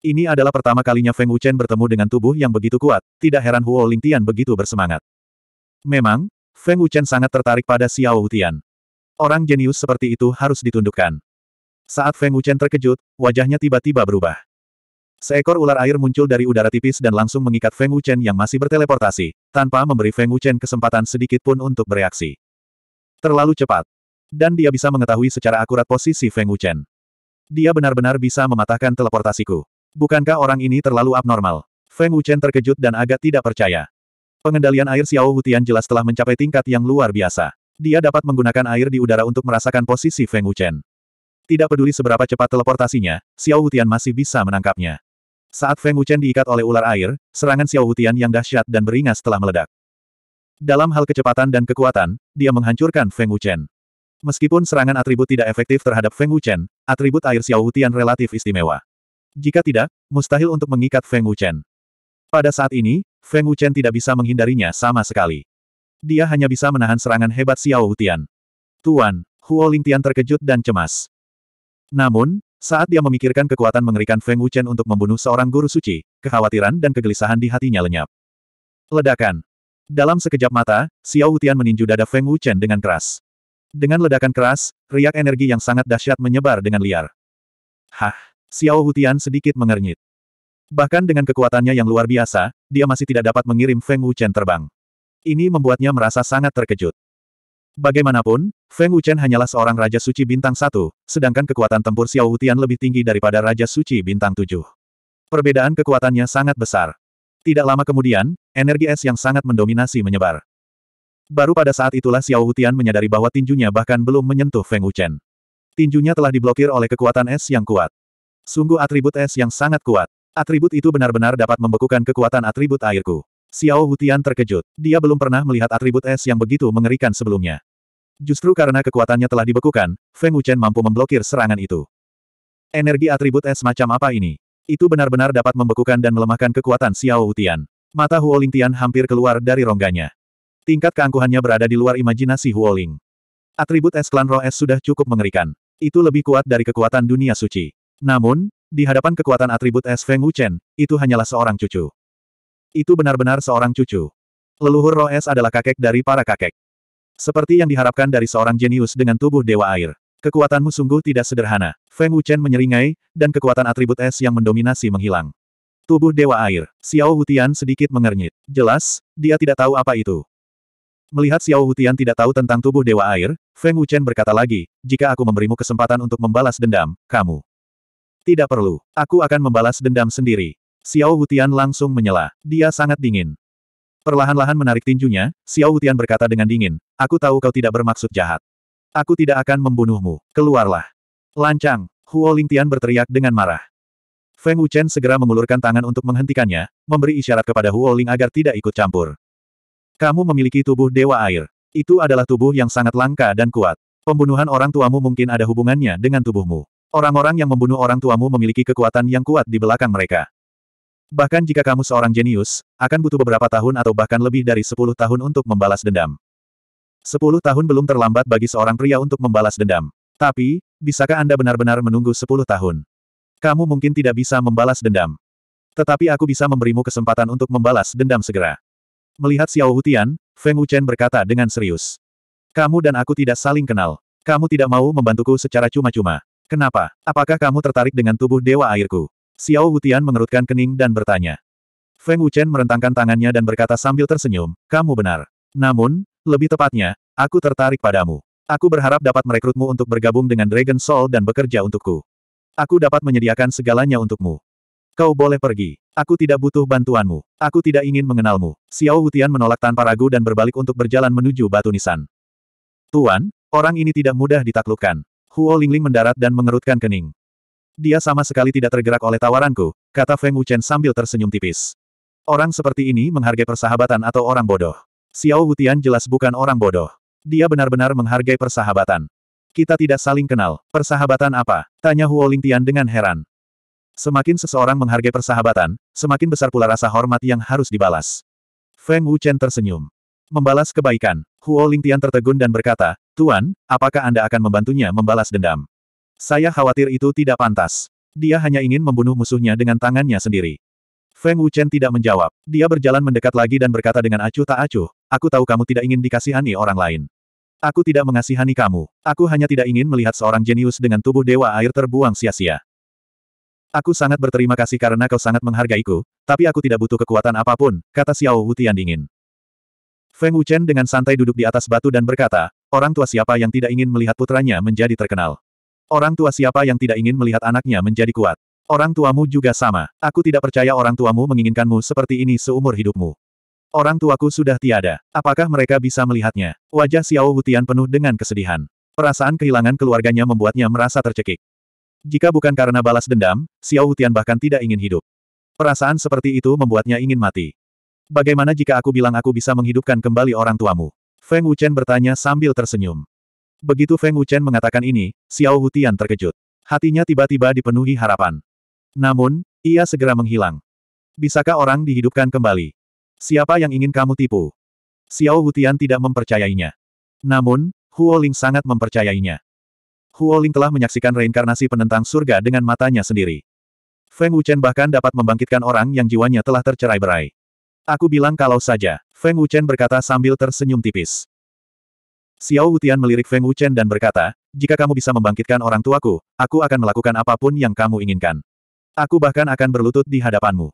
Ini adalah pertama kalinya Feng Wuchen bertemu dengan tubuh yang begitu kuat, tidak heran Huo Lingtian begitu bersemangat. Memang, Feng Wuchen sangat tertarik pada Xiao Wutian. Orang jenius seperti itu harus ditundukkan. Saat Feng Wuchen terkejut, wajahnya tiba-tiba berubah. Seekor ular air muncul dari udara tipis dan langsung mengikat Feng Wuchen yang masih berteleportasi, tanpa memberi Feng Wuchen kesempatan sedikit pun untuk bereaksi. Terlalu cepat. Dan dia bisa mengetahui secara akurat posisi Feng Wuchen. Dia benar-benar bisa mematahkan teleportasiku. Bukankah orang ini terlalu abnormal? Feng Wuchen terkejut dan agak tidak percaya. Pengendalian air Xiao Hutian jelas telah mencapai tingkat yang luar biasa. Dia dapat menggunakan air di udara untuk merasakan posisi Feng Wuchen. Tidak peduli seberapa cepat teleportasinya, Xiao Hutian masih bisa menangkapnya. Saat Feng Wuchen diikat oleh ular air, serangan Xiao Hutian yang dahsyat dan beringas telah meledak. Dalam hal kecepatan dan kekuatan, dia menghancurkan Feng Wuchen. Meskipun serangan atribut tidak efektif terhadap Feng Wuchen, atribut air Xiao Hutian relatif istimewa. Jika tidak, mustahil untuk mengikat Feng Wuchen. Pada saat ini, Feng Wuchen tidak bisa menghindarinya sama sekali. Dia hanya bisa menahan serangan hebat Xiao Hutian. Tuan, Huo Lingtian terkejut dan cemas. Namun, saat dia memikirkan kekuatan mengerikan Feng Wuchen untuk membunuh seorang guru suci, kekhawatiran dan kegelisahan di hatinya lenyap. Ledakan. Dalam sekejap mata, Xiao Wutian meninju dada Feng Wuchen dengan keras. Dengan ledakan keras, riak energi yang sangat dahsyat menyebar dengan liar. Hah! Xiao Wutian sedikit mengernyit. Bahkan dengan kekuatannya yang luar biasa, dia masih tidak dapat mengirim Feng Wuchen terbang. Ini membuatnya merasa sangat terkejut. Bagaimanapun, Feng Wuchen hanyalah seorang Raja Suci Bintang Satu, sedangkan kekuatan tempur Xiao Wutian lebih tinggi daripada Raja Suci Bintang Tujuh. Perbedaan kekuatannya sangat besar. Tidak lama kemudian, energi es yang sangat mendominasi menyebar. Baru pada saat itulah Xiao Wutian menyadari bahwa tinjunya bahkan belum menyentuh Feng Wuchen. Tinjunya telah diblokir oleh kekuatan es yang kuat. Sungguh atribut es yang sangat kuat. Atribut itu benar-benar dapat membekukan kekuatan atribut airku. Xiao Hutian terkejut. Dia belum pernah melihat atribut es yang begitu mengerikan sebelumnya. Justru karena kekuatannya telah dibekukan, Feng Wuchen mampu memblokir serangan itu. Energi atribut es macam apa ini? Itu benar-benar dapat membekukan dan melemahkan kekuatan Xiao Hutian. Mata Tian hampir keluar dari rongganya. Tingkat keangkuhannya berada di luar imajinasi Huoling. Atribut es klan roh es sudah cukup mengerikan. Itu lebih kuat dari kekuatan dunia suci. Namun, di hadapan kekuatan atribut es Feng Wuchen, itu hanyalah seorang cucu. Itu benar-benar seorang cucu. Leluhur Roes adalah kakek dari para kakek. Seperti yang diharapkan dari seorang jenius dengan tubuh dewa air. Kekuatanmu sungguh tidak sederhana. Feng Wuchen menyeringai, dan kekuatan atribut es yang mendominasi menghilang. Tubuh Dewa Air. Xiao Hutian sedikit mengernyit. Jelas, dia tidak tahu apa itu. Melihat Xiao Hutian tidak tahu tentang tubuh Dewa Air, Feng Wuchen berkata lagi, jika aku memberimu kesempatan untuk membalas dendam, kamu. Tidak perlu. Aku akan membalas dendam sendiri. Xiao Hutian langsung menyela. Dia sangat dingin. Perlahan-lahan menarik tinjunya, Xiao Hutian berkata dengan dingin, Aku tahu kau tidak bermaksud jahat. Aku tidak akan membunuhmu. Keluarlah. Lancang. Huo Lingtian berteriak dengan marah. Feng Wuchen segera mengulurkan tangan untuk menghentikannya, memberi isyarat kepada Huo Ling agar tidak ikut campur. Kamu memiliki tubuh dewa air. Itu adalah tubuh yang sangat langka dan kuat. Pembunuhan orang tuamu mungkin ada hubungannya dengan tubuhmu. Orang-orang yang membunuh orang tuamu memiliki kekuatan yang kuat di belakang mereka. Bahkan jika kamu seorang jenius, akan butuh beberapa tahun atau bahkan lebih dari sepuluh tahun untuk membalas dendam. Sepuluh tahun belum terlambat bagi seorang pria untuk membalas dendam. Tapi, bisakah Anda benar-benar menunggu sepuluh tahun? Kamu mungkin tidak bisa membalas dendam. Tetapi aku bisa memberimu kesempatan untuk membalas dendam segera. Melihat Xiao Hutian, Feng Wuchen berkata dengan serius. Kamu dan aku tidak saling kenal. Kamu tidak mau membantuku secara cuma-cuma. Kenapa? Apakah kamu tertarik dengan tubuh dewa airku? Xiao Wutian mengerutkan kening dan bertanya. Feng Wuchen merentangkan tangannya dan berkata sambil tersenyum, kamu benar. Namun, lebih tepatnya, aku tertarik padamu. Aku berharap dapat merekrutmu untuk bergabung dengan Dragon Soul dan bekerja untukku. Aku dapat menyediakan segalanya untukmu. Kau boleh pergi. Aku tidak butuh bantuanmu. Aku tidak ingin mengenalmu. Xiao Wutian menolak tanpa ragu dan berbalik untuk berjalan menuju batu nisan. Tuan, orang ini tidak mudah ditaklukkan. Huo Lingling mendarat dan mengerutkan kening. Dia sama sekali tidak tergerak oleh tawaranku, kata Feng Wuchen sambil tersenyum tipis. Orang seperti ini menghargai persahabatan atau orang bodoh. Xiao Wutian jelas bukan orang bodoh. Dia benar-benar menghargai persahabatan. Kita tidak saling kenal. Persahabatan apa? Tanya Huo Lingtian dengan heran. Semakin seseorang menghargai persahabatan, semakin besar pula rasa hormat yang harus dibalas. Feng Wuchen tersenyum. Membalas kebaikan, Huo Lingtian tertegun dan berkata, Tuan, apakah Anda akan membantunya membalas dendam? Saya khawatir itu tidak pantas. Dia hanya ingin membunuh musuhnya dengan tangannya sendiri. Feng Wuchen tidak menjawab. Dia berjalan mendekat lagi dan berkata dengan acuh tak acuh, Aku tahu kamu tidak ingin dikasihani orang lain. Aku tidak mengasihani kamu. Aku hanya tidak ingin melihat seorang jenius dengan tubuh dewa air terbuang sia-sia. Aku sangat berterima kasih karena kau sangat menghargaiku, tapi aku tidak butuh kekuatan apapun, kata Xiao Wutian dingin. Feng Wuchen dengan santai duduk di atas batu dan berkata, orang tua siapa yang tidak ingin melihat putranya menjadi terkenal. Orang tua siapa yang tidak ingin melihat anaknya menjadi kuat? Orang tuamu juga sama. Aku tidak percaya orang tuamu menginginkanmu seperti ini seumur hidupmu. Orang tuaku sudah tiada. Apakah mereka bisa melihatnya? Wajah Xiao Hutian penuh dengan kesedihan. Perasaan kehilangan keluarganya membuatnya merasa tercekik. Jika bukan karena balas dendam, Xiao Hutian bahkan tidak ingin hidup. Perasaan seperti itu membuatnya ingin mati. Bagaimana jika aku bilang aku bisa menghidupkan kembali orang tuamu? Feng Wuchen bertanya sambil tersenyum. Begitu Feng Wuchen mengatakan ini, Xiao Hutian terkejut. Hatinya tiba-tiba dipenuhi harapan. Namun, ia segera menghilang. Bisakah orang dihidupkan kembali? Siapa yang ingin kamu tipu? Xiao Hutian tidak mempercayainya. Namun, Huo Ling sangat mempercayainya. Huo Ling telah menyaksikan reinkarnasi penentang surga dengan matanya sendiri. Feng Wuchen bahkan dapat membangkitkan orang yang jiwanya telah tercerai-berai. Aku bilang kalau saja, Feng Wuchen berkata sambil tersenyum tipis. Xiao Wutian melirik Feng Wuchen dan berkata, jika kamu bisa membangkitkan orang tuaku, aku akan melakukan apapun yang kamu inginkan. Aku bahkan akan berlutut di hadapanmu.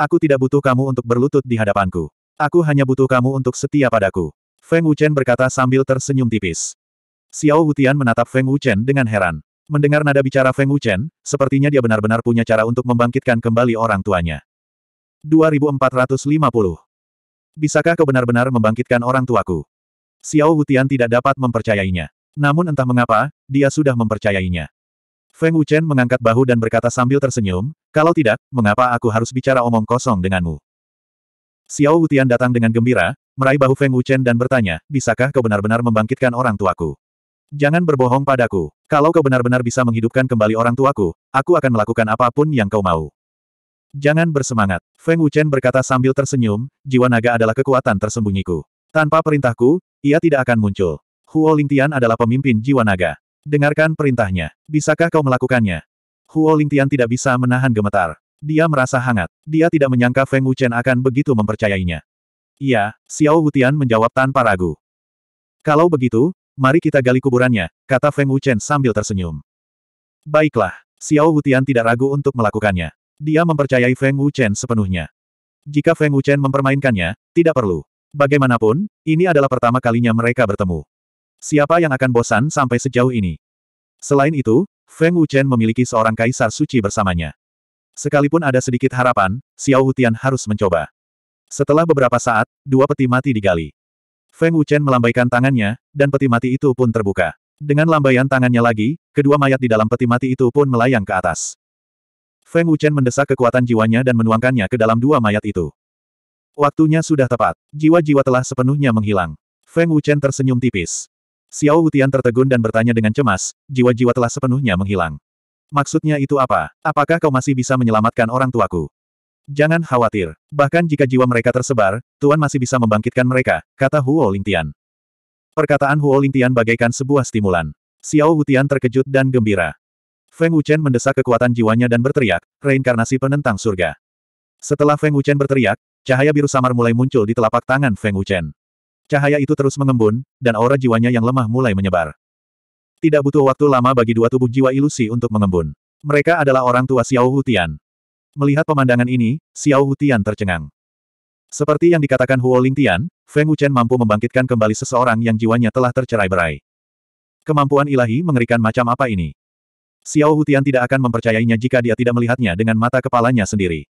Aku tidak butuh kamu untuk berlutut di hadapanku. Aku hanya butuh kamu untuk setia padaku. Feng Wuchen berkata sambil tersenyum tipis. Xiao Wutian menatap Feng Wuchen dengan heran. Mendengar nada bicara Feng Wuchen, sepertinya dia benar-benar punya cara untuk membangkitkan kembali orang tuanya. 2450. Bisakah kau benar-benar membangkitkan orang tuaku? Xiao Wutian tidak dapat mempercayainya. Namun entah mengapa, dia sudah mempercayainya. Feng Wuchen mengangkat bahu dan berkata sambil tersenyum, kalau tidak, mengapa aku harus bicara omong kosong denganmu? Xiao Wutian datang dengan gembira, meraih bahu Feng Wuchen dan bertanya, bisakah kau benar-benar membangkitkan orang tuaku? Jangan berbohong padaku. Kalau kau benar-benar bisa menghidupkan kembali orang tuaku, aku akan melakukan apapun yang kau mau. Jangan bersemangat. Feng Wuchen berkata sambil tersenyum, jiwa naga adalah kekuatan tersembunyiku. Tanpa perintahku, ia tidak akan muncul. Huo Lingtian adalah pemimpin jiwa naga. Dengarkan perintahnya. Bisakah kau melakukannya? Huo Lingtian tidak bisa menahan gemetar. Dia merasa hangat. Dia tidak menyangka Feng Wuchen akan begitu mempercayainya. Iya, Xiao Wutian menjawab tanpa ragu. Kalau begitu, mari kita gali kuburannya, kata Feng Wuchen sambil tersenyum. Baiklah, Xiao Wutian tidak ragu untuk melakukannya. Dia mempercayai Feng Wuchen sepenuhnya. Jika Feng Wuchen mempermainkannya, tidak perlu. Bagaimanapun, ini adalah pertama kalinya mereka bertemu. Siapa yang akan bosan sampai sejauh ini? Selain itu, Feng Wuchen memiliki seorang kaisar suci bersamanya. Sekalipun ada sedikit harapan, Xiao Hutian harus mencoba. Setelah beberapa saat, dua peti mati digali. Feng Wuchen melambaikan tangannya, dan peti mati itu pun terbuka. Dengan lambaian tangannya lagi, kedua mayat di dalam peti mati itu pun melayang ke atas. Feng Wuchen mendesak kekuatan jiwanya dan menuangkannya ke dalam dua mayat itu. Waktunya sudah tepat. Jiwa-jiwa telah sepenuhnya menghilang. Feng Wuchen tersenyum tipis. Xiao Wutian tertegun dan bertanya dengan cemas, jiwa-jiwa telah sepenuhnya menghilang. Maksudnya itu apa? Apakah kau masih bisa menyelamatkan orang tuaku? Jangan khawatir. Bahkan jika jiwa mereka tersebar, Tuan masih bisa membangkitkan mereka, kata Huo Lingtian. Perkataan Huo Lingtian bagaikan sebuah stimulan. Xiao Wutian terkejut dan gembira. Feng Wuchen mendesak kekuatan jiwanya dan berteriak, reinkarnasi penentang surga. Setelah Feng Wuchen berteriak, Cahaya biru samar mulai muncul di telapak tangan Feng Wuchen. Cahaya itu terus mengembun, dan aura jiwanya yang lemah mulai menyebar. Tidak butuh waktu lama bagi dua tubuh jiwa ilusi untuk mengembun. Mereka adalah orang tua Xiao Hutian. Melihat pemandangan ini, Xiao Hutian tercengang. Seperti yang dikatakan Huo Lingtian, Feng Wuchen mampu membangkitkan kembali seseorang yang jiwanya telah tercerai-berai. Kemampuan ilahi mengerikan macam apa ini? Xiao Hutian tidak akan mempercayainya jika dia tidak melihatnya dengan mata kepalanya sendiri.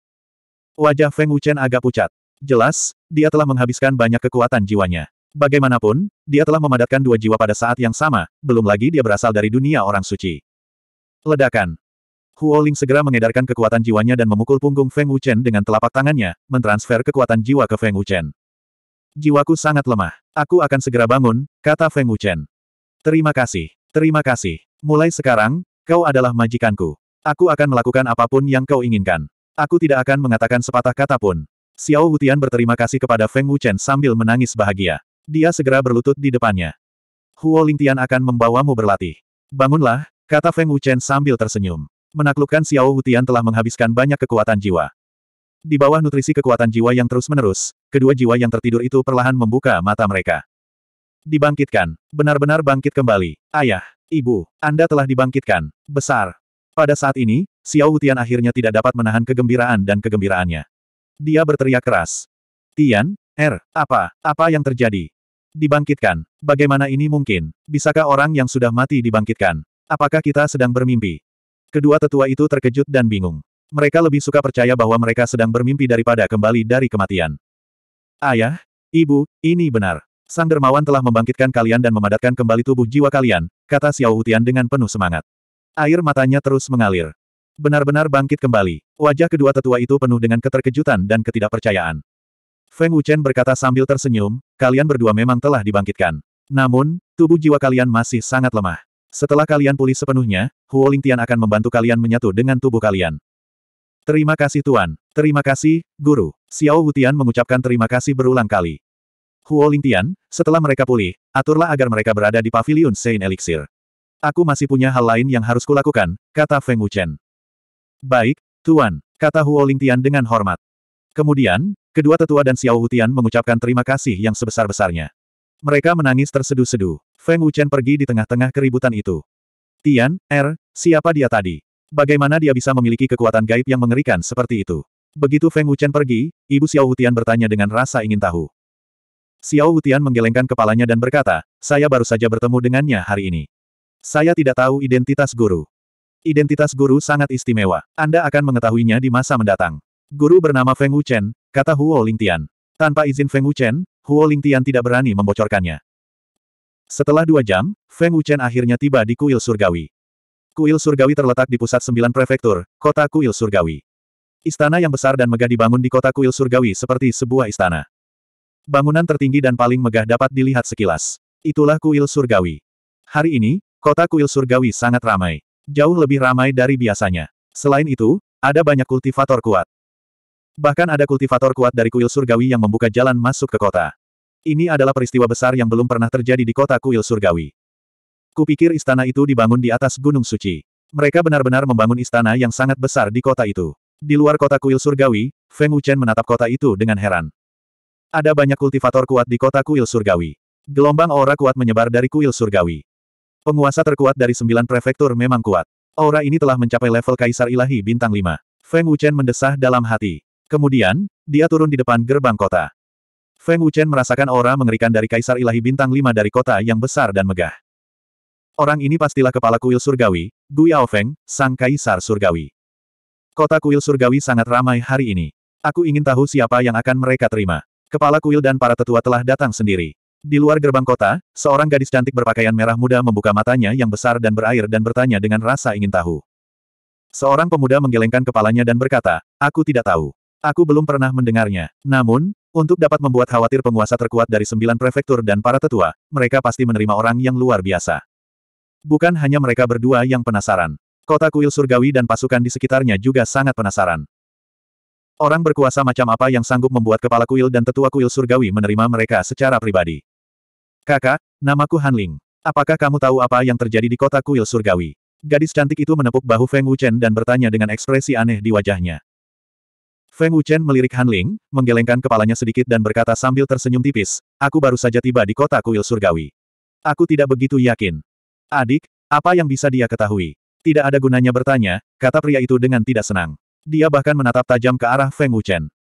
Wajah Feng Wuchen agak pucat. Jelas, dia telah menghabiskan banyak kekuatan jiwanya. Bagaimanapun, dia telah memadatkan dua jiwa pada saat yang sama, belum lagi dia berasal dari dunia orang suci. Ledakan. Huo Ling segera mengedarkan kekuatan jiwanya dan memukul punggung Feng Wuchen dengan telapak tangannya, mentransfer kekuatan jiwa ke Feng Wuchen. Jiwaku sangat lemah. Aku akan segera bangun, kata Feng Wuchen. Terima kasih. Terima kasih. Mulai sekarang, kau adalah majikanku. Aku akan melakukan apapun yang kau inginkan. Aku tidak akan mengatakan sepatah kata pun. Xiao Hutian berterima kasih kepada Feng Wuchen sambil menangis bahagia. Dia segera berlutut di depannya. Huo Lingtian akan membawamu berlatih. Bangunlah, kata Feng Wuchen sambil tersenyum. Menaklukkan Xiao Hutian telah menghabiskan banyak kekuatan jiwa. Di bawah nutrisi kekuatan jiwa yang terus-menerus, kedua jiwa yang tertidur itu perlahan membuka mata mereka. Dibangkitkan. Benar-benar bangkit kembali. Ayah, ibu, Anda telah dibangkitkan. Besar. Pada saat ini, Xiao Wutian akhirnya tidak dapat menahan kegembiraan dan kegembiraannya. Dia berteriak keras. Tian, Er, apa, apa yang terjadi? Dibangkitkan. Bagaimana ini mungkin? Bisakah orang yang sudah mati dibangkitkan? Apakah kita sedang bermimpi? Kedua tetua itu terkejut dan bingung. Mereka lebih suka percaya bahwa mereka sedang bermimpi daripada kembali dari kematian. Ayah, ibu, ini benar. Sang dermawan telah membangkitkan kalian dan memadatkan kembali tubuh jiwa kalian, kata Xiao Wutian dengan penuh semangat. Air matanya terus mengalir. Benar-benar bangkit kembali. Wajah kedua tetua itu penuh dengan keterkejutan dan ketidakpercayaan. Feng Wuchen berkata sambil tersenyum, kalian berdua memang telah dibangkitkan. Namun, tubuh jiwa kalian masih sangat lemah. Setelah kalian pulih sepenuhnya, Huo Lingtian akan membantu kalian menyatu dengan tubuh kalian. Terima kasih Tuan. Terima kasih, Guru. Xiao Wutian mengucapkan terima kasih berulang kali. Huo Lingtian, setelah mereka pulih, aturlah agar mereka berada di Paviliun Sein Elixir. Aku masih punya hal lain yang harus kulakukan, kata Feng Wuchen. Baik, Tuan, kata Huo Lingtian dengan hormat. Kemudian, kedua tetua dan Xiao Hutian mengucapkan terima kasih yang sebesar-besarnya. Mereka menangis tersedu sedu. Feng Wuchen pergi di tengah-tengah keributan itu. Tian, Er, siapa dia tadi? Bagaimana dia bisa memiliki kekuatan gaib yang mengerikan seperti itu? Begitu Feng Wuchen pergi, Ibu Xiao Hutian bertanya dengan rasa ingin tahu. Xiao Hutian menggelengkan kepalanya dan berkata, saya baru saja bertemu dengannya hari ini. Saya tidak tahu identitas guru. Identitas guru sangat istimewa. Anda akan mengetahuinya di masa mendatang. Guru bernama Feng Wuchen, kata Huo Lingtian. Tanpa izin Feng Wuchen, Huo Lingtian tidak berani membocorkannya. Setelah dua jam, Feng Wuchen akhirnya tiba di kuil surgawi. Kuil surgawi terletak di pusat sembilan prefektur, kota kuil surgawi. Istana yang besar dan megah dibangun di kota kuil surgawi seperti sebuah istana. Bangunan tertinggi dan paling megah dapat dilihat sekilas. Itulah kuil surgawi. Hari ini, Kota kuil surgawi sangat ramai. Jauh lebih ramai dari biasanya. Selain itu, ada banyak kultivator kuat. Bahkan ada kultivator kuat dari kuil surgawi yang membuka jalan masuk ke kota. Ini adalah peristiwa besar yang belum pernah terjadi di kota kuil surgawi. Kupikir istana itu dibangun di atas gunung suci. Mereka benar-benar membangun istana yang sangat besar di kota itu. Di luar kota kuil surgawi, Feng Wuchen menatap kota itu dengan heran. Ada banyak kultivator kuat di kota kuil surgawi. Gelombang aura kuat menyebar dari kuil surgawi. Penguasa terkuat dari sembilan prefektur memang kuat. Aura ini telah mencapai level Kaisar Ilahi Bintang 5. Feng Wuchen mendesah dalam hati. Kemudian, dia turun di depan gerbang kota. Feng Wuchen merasakan aura mengerikan dari Kaisar Ilahi Bintang 5 dari kota yang besar dan megah. Orang ini pastilah kepala kuil surgawi, Gui Feng, sang Kaisar surgawi. Kota kuil surgawi sangat ramai hari ini. Aku ingin tahu siapa yang akan mereka terima. Kepala kuil dan para tetua telah datang sendiri. Di luar gerbang kota, seorang gadis cantik berpakaian merah muda membuka matanya yang besar dan berair dan bertanya dengan rasa ingin tahu. Seorang pemuda menggelengkan kepalanya dan berkata, aku tidak tahu. Aku belum pernah mendengarnya. Namun, untuk dapat membuat khawatir penguasa terkuat dari sembilan prefektur dan para tetua, mereka pasti menerima orang yang luar biasa. Bukan hanya mereka berdua yang penasaran. Kota kuil surgawi dan pasukan di sekitarnya juga sangat penasaran. Orang berkuasa macam apa yang sanggup membuat kepala kuil dan tetua kuil surgawi menerima mereka secara pribadi. Kakak, namaku Hanling. Apakah kamu tahu apa yang terjadi di kota kuil surgawi? Gadis cantik itu menepuk bahu Feng Wuchen dan bertanya dengan ekspresi aneh di wajahnya. Feng Wuchen melirik Hanling, menggelengkan kepalanya sedikit dan berkata sambil tersenyum tipis, aku baru saja tiba di kota kuil surgawi. Aku tidak begitu yakin. Adik, apa yang bisa dia ketahui? Tidak ada gunanya bertanya, kata pria itu dengan tidak senang. Dia bahkan menatap tajam ke arah Feng Wuchen.